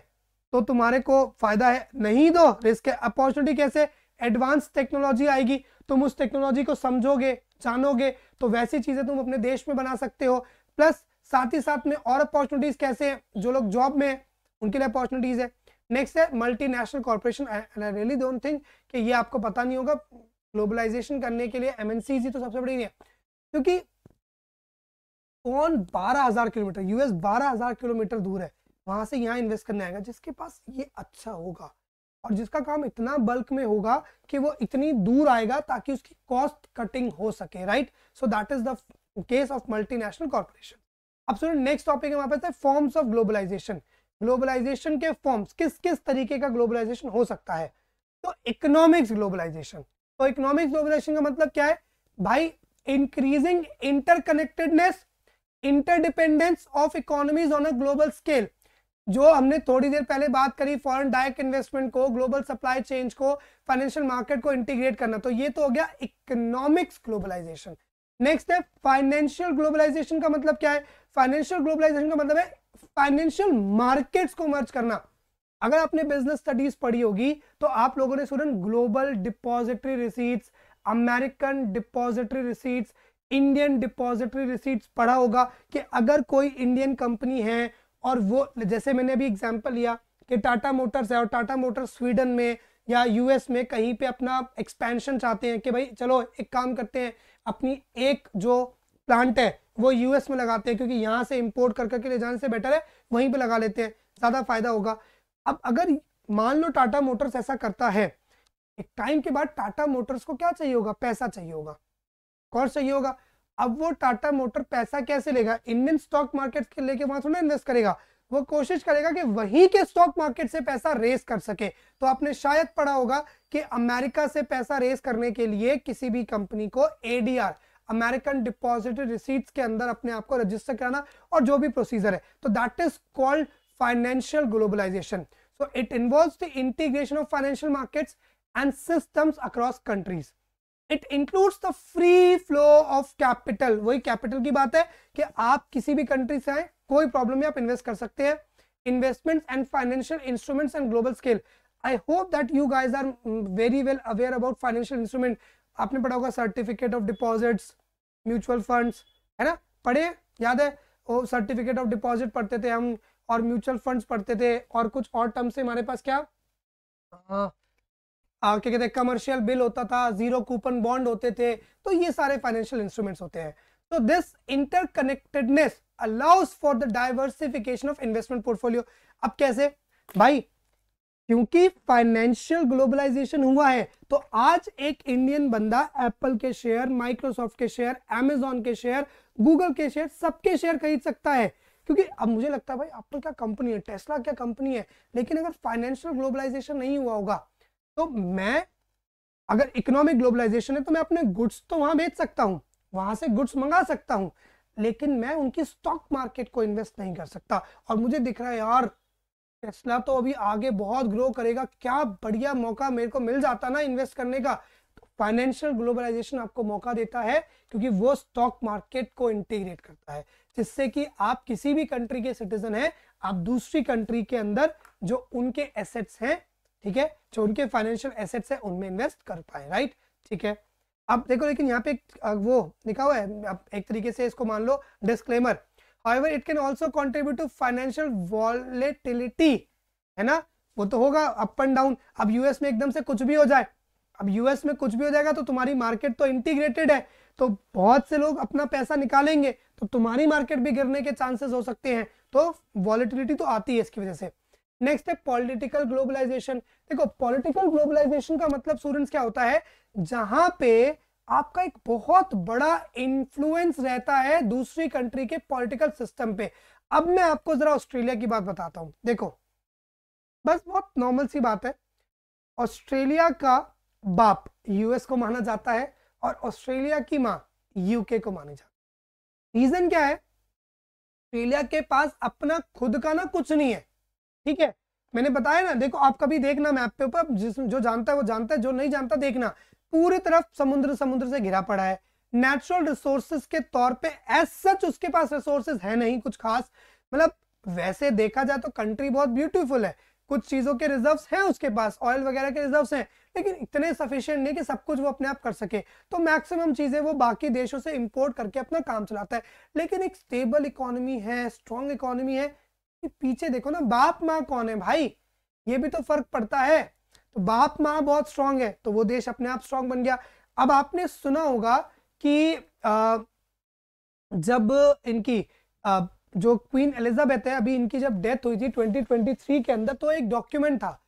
तो तुम्हारे को फायदा है नहीं दो रिस्क अपॉर्चुनिटी कैसे एडवांस टेक्नोलॉजी आएगी तुम उस टेक्नोलॉजी को समझोगे जानोगे तो वैसी चीज़ें तुम अपने देश में बना सकते हो प्लस साथ ही साथ में और अपॉर्चुनिटीज़ कैसे हैं जो लोग जॉब में हैं उनके लिए अपॉर्चुनिटीज़ है नेक्स्ट है national corporation I really don't think कि ये आपको पता नहीं होगा ग्लोबलाइजेशन करने के लिए एम ही तो सबसे बड़ी नहीं है क्योंकि कौन बारह हजार किलोमीटर यूएस बारह हजार किलोमीटर दूर है वहां से यहाँ इन्वेस्ट करने आएगा जिसके पास ये अच्छा होगा और जिसका काम इतना बल्क में होगा कि वो इतनी दूर आएगा ताकि उसकी कॉस्ट कटिंग हो सके right so that is the case of multinational corporation अब सुनो नेक्स्ट टॉपिक हमारे पास है फॉर्म्स ऑफ ग्लोबलाइजेशन ग्लोबलाइजेशन के फॉर्म्स किस किस तरीके का ग्लोबलाइजेशन हो सकता है तो इकोनॉमिक्स ग्लोबलाइजेशन तो इकोनॉमिक्स ग्लोबलाइजेशन का मतलब क्या है भाई increasing interconnectedness interdependence of economies on a global scale जो हमने थोड़ी देर पहले बात करी फॉरेन डायरेक्ट इन्वेस्टमेंट को ग्लोबल सप्लाई चेंज को फाइनेंशियल मार्केट को इंटीग्रेट करना तो ये तो हो गया इकोनॉमिक्स ग्लोबलाइजेशन नेक्स्ट है फाइनेंशियल ग्लोबलाइजेशन का मतलब क्या है फाइनेंशियल ग्लोबलाइजेशन का मतलब है फाइनेंशियल मार्केट्स को मर्ज करना अगर आपने बिजनेस स्टडीज पढ़ी होगी तो आप लोगों ने student global depository receipts American depository receipts Indian depository receipts पढ़ा होगा कि अगर कोई इंडियन कंपनी है और वो जैसे मैंने अभी एग्जाम्पल लिया कि टाटा मोटर्स है और टाटा मोटर्स स्वीडन में या यूएस में कहीं पे अपना एक्सपेंशन चाहते हैं कि भाई चलो एक काम करते हैं अपनी एक जो प्लांट है वो यूएस में लगाते हैं क्योंकि यहाँ से इम्पोर्ट कर करके ले जाने से बेटर है वहीं पर लगा लेते हैं ज़्यादा फायदा होगा अब अगर मान लो टाटा मोटर्स ऐसा करता है एक टाइम के बाद टाटा मोटर्स को क्या चाहिए होगा पैसा चाहिए होगा कौन चाहिए होगा अब वो टाटा मोटर पैसा कैसे लेगा इंडियन स्टॉक मार्केट के लेके वहां थोड़ा इन्वेस्ट करेगा वो कोशिश करेगा कि वहीं के स्टॉक मार्केट से पैसा रेस कर सके तो आपने शायद पढ़ा होगा कि अमेरिका से पैसा रेस करने के लिए किसी भी कंपनी को एडीआर अमेरिकन डिपॉजिट रिसीट्स के अंदर अपने आप को रजिस्टर कराना और जो भी प्रोसीजर है तो that is called financial globalization so it involve the integration of financial markets and systems across countries it includes the free flow of capital वही कैपिटल की बात है कि आप किसी भी कंट्री से आए कोई प्रॉब्लम में आप इन्वेस्ट कर सकते हैं investments and financial instruments and global scale I hope that you guys are very well aware about financial instrument आपने पढ़ा होगा certificate of deposit mutual fund है ना पढ़े याद है वो सर्टिफिकेट ऑफ डिपॉजिट पढ़ते थे हम और म्यूचुअल फंड पढ़ते थे और कुछ और टर्म्स से हमारे पास क्या हाँ। क्या कहते हैं कमर्शियल बिल होता था जीरो कूपन बॉन्ड होते थे तो ये सारे फाइनेंशियल इंस्ट्रूमेंट्स होते हैं तो this interconnectedness allows for the diversification of investment portfolio अब कैसे भाई क्योंकि फाइनेंशियल ग्लोबलाइजेशन हुआ है तो आज एक इंडियन बंदा एप्पल के शेयर माइक्रोसॉफ्ट के शेयर एमेजॉन के शेयर गूगल के शेयर सबके शेयर खरीद सकता है क्योंकि अब मुझे लगता है भाई एप्पल क्या कंपनी है टेस्ला क्या कंपनी है लेकिन अगर फाइनेंशियल ग्लोबलाइजेशन नहीं हुआ होगा तो मैं अगर इकोनॉमिक ग्लोबलाइजेशन है तो मैं अपने गुड्स तो वहां बेच सकता हूँ वहां से गुड्स मंगा सकता हूँ लेकिन मैं उनकी स्टॉक मार्केट को इन्वेस्ट नहीं कर सकता और मुझे दिख रहा है यार टेस्ला तो अभी आगे बहुत ग्रो करेगा क्या बढ़िया मौका मेरे को मिल जाता ना इन्वेस्ट करने का फाइनेंशियल तो ग्लोबलाइजेशन आपको मौका देता है क्योंकि वो स्टॉक मार्केट को इंटीग्रेट करता है जिससे कि आप किसी भी कंट्री के सिटीजन हैं आप दूसरी कंट्री के अंदर जो उनके एसेट्स हैं ठीक है जो उनके फाइनेंशियल एसेट्स है उनमें इन्वेस्ट कर पाए राइट ठीक है अब देखो लेकिन यहाँ पे वो लिखा हुआ है अब एक तरीके से इसको मान लो disclaimer however it can also contribute to financial volatility है ना वो तो होगा अप एंड डाउन अब यूएस में एकदम से कुछ भी हो जाए अब यूएस में कुछ भी हो जाएगा तो तुम्हारी मार्केट तो इंटीग्रेटेड है तो बहुत से लोग अपना पैसा निकालेंगे तो तुम्हारी मार्केट भी गिरने के चांसेस हो सकते हैं तो वॉलिटिलिटी तो आती है इसकी वजह से नेक्स्ट है पॉलिटिकल ग्लोबलाइजेशन देखो पॉलिटिकल ग्लोबलाइजेशन का मतलब स्टूडेंट्स क्या होता है जहां पे आपका एक बहुत बड़ा इंफ्लुएंस रहता है दूसरी कंट्री के पॉलिटिकल सिस्टम पे अब मैं आपको जरा ऑस्ट्रेलिया की बात बताता हूं देखो बस बहुत नॉर्मल सी बात है ऑस्ट्रेलिया का बाप यूएस को माना जाता है और ऑस्ट्रेलिया की माँ यूके को मानी जाती है रीजन क्या है ऑस्ट्रेलिया के पास अपना खुद का ना कुछ नहीं है ठीक है मैंने बताया ना देखो आप कभी देखना मैप पे ऊपर जो जानता है वो जानता है जो नहीं जानता देखना पूरी तरफ समुद्र समुद्र से घिरा पड़ा है नेचुरल रिसोर्सेज के तौर पे एज सच उसके पास रिसोर्सेज है नहीं कुछ खास मतलब वैसे देखा जाए तो कंट्री बहुत ब्यूटीफुल है कुछ चीजों के रिजर्व्स हैं उसके पास ऑयल वगैरह के रिजर्व्स हैं लेकिन इतने सफिशियंट नहीं कि सब कुछ वो अपने आप कर सके तो मैक्सिमम चीजें वो बाकी देशों से इंपोर्ट करके अपना काम चलाता है लेकिन एक स्टेबल इकोनॉमी है स्ट्रॉन्ग इकोनॉमी है कि पीछे देखो ना बाप माँ कौन है भाई ये भी तो फर्क पड़ता है तो बाप माँ बहुत स्ट्रांग है तो वो देश अपने आप स्ट्रांग बन गया अब आपने सुना होगा कि आ, जब इनकी आ, जो क्वीन एलिजाबेथ है अभी इनकी जब डेथ हुई थी 2023 के अंदर तो एक डॉक्यूमेंट था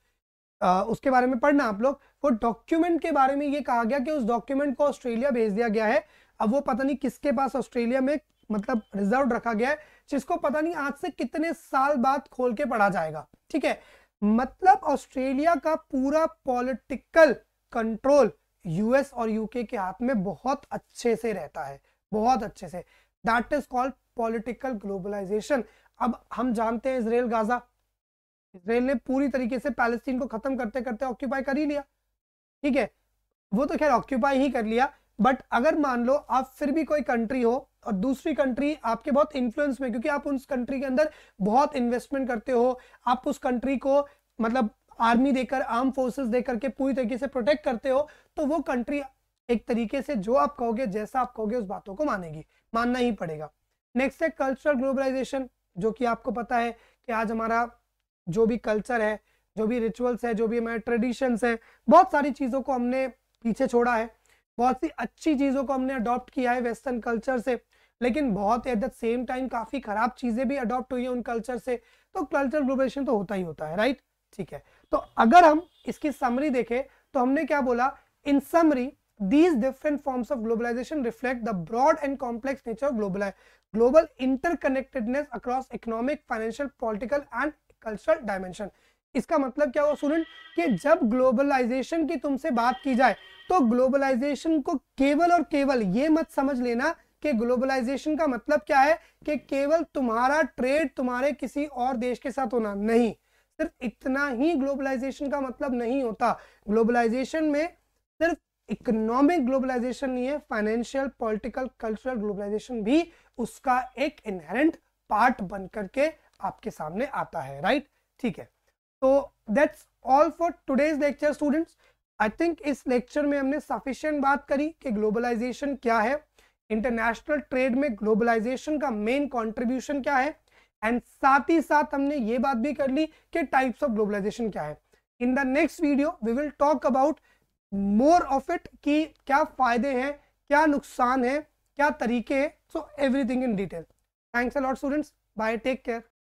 आ, उसके बारे में पढ़ना आप लोग वो डॉक्यूमेंट के बारे में ये कहा गया कि उस डॉक्यूमेंट को ऑस्ट्रेलिया भेज दिया गया है अब वो पता नहीं किसके पास ऑस्ट्रेलिया में मतलब रिजर्व रखा गया है जिसको पता नहीं आज से कितने साल बाद खोल के पढ़ा जाएगा ठीक है मतलब ऑस्ट्रेलिया का पूरा पॉलिटिकल कंट्रोल यूएस और यूके के हाथ में बहुत अच्छे से रहता है बहुत अच्छे से that is called political globalisation अब हम जानते हैं इसराइल गाजा इसराइल ने पूरी तरीके से पैलेस्टीन को खत्म करते करते ऑक्यूपाई कर ही लिया ठीक है वो तो खैर ऑक्यूपाई ही कर लिया बट अगर मान लो आप फिर भी कोई कंट्री हो और दूसरी कंट्री आपके बहुत इन्फ्लुएंस में क्योंकि आप उस कंट्री के अंदर बहुत इन्वेस्टमेंट करते हो आप उस कंट्री को मतलब आर्मी देकर आर्म फोर्सेस देकर के पूरी तरीके से प्रोटेक्ट करते हो तो वो कंट्री एक तरीके से जो आप कहोगे जैसा आप कहोगे उस बातों को मानेगी मानना ही पड़ेगा नेक्स्ट है कल्चरल ग्लोबलाइजेशन जो कि आपको पता है कि आज हमारा जो भी कल्चर है जो भी रिचुअल्स है जो भी हमारे ट्रेडिशंस हैं बहुत सारी चीज़ों को हमने पीछे छोड़ा है बहुत सी अच्छी चीज़ों को हमने अडॉप्ट किया है वेस्टर्न कल्चर से लेकिन बहुत एट द सेम टाइम काफ़ी ख़राब चीज़ें भी अडॉप्ट हुई है उन कल्चर से तो कल्चर ग्लोबेशन तो होता ही होता है राइट ठीक है तो अगर हम इसकी समरी देखें तो हमने क्या बोला in summary these different forms of globalisation reflect the broad and complex nature of global global interconnectedness across economic financial political and cultural dimension इसका मतलब क्या हुआ स्टूडेंट कि जब ग्लोबलाइजेशन की तुमसे बात की जाए तो ग्लोबलाइजेशन को केवल और केवल ये मत समझ लेना कि ग्लोबलाइजेशन का मतलब क्या है कि केवल तुम्हारा ट्रेड तुम्हारे किसी और देश के साथ होना नहीं सिर्फ इतना ही ग्लोबलाइजेशन का मतलब नहीं होता ग्लोबलाइजेशन में सिर्फ इकोनॉमिक ग्लोबलाइजेशन नहीं है फाइनेंशियल पॉलिटिकल कल्चरल ग्लोबलाइजेशन भी उसका एक इनहेरेंट पार्ट बन करके आपके सामने आता है राइट ठीक है तो that's all for today's lecture students I think इस लेक्चर में हमने सफिशियंट बात करी कि ग्लोबलाइजेशन क्या है इंटरनेशनल ट्रेड में ग्लोबलाइजेशन का मेन कंट्रीब्यूशन क्या है एंड साथ ही साथ हमने ये बात भी कर ली कि टाइप्स ऑफ ग्लोबलाइजेशन क्या है in the next video we will talk about more of it कि क्या फायदे हैं क्या नुकसान है क्या तरीके हैं so everything in detail thanks a lot students bye take care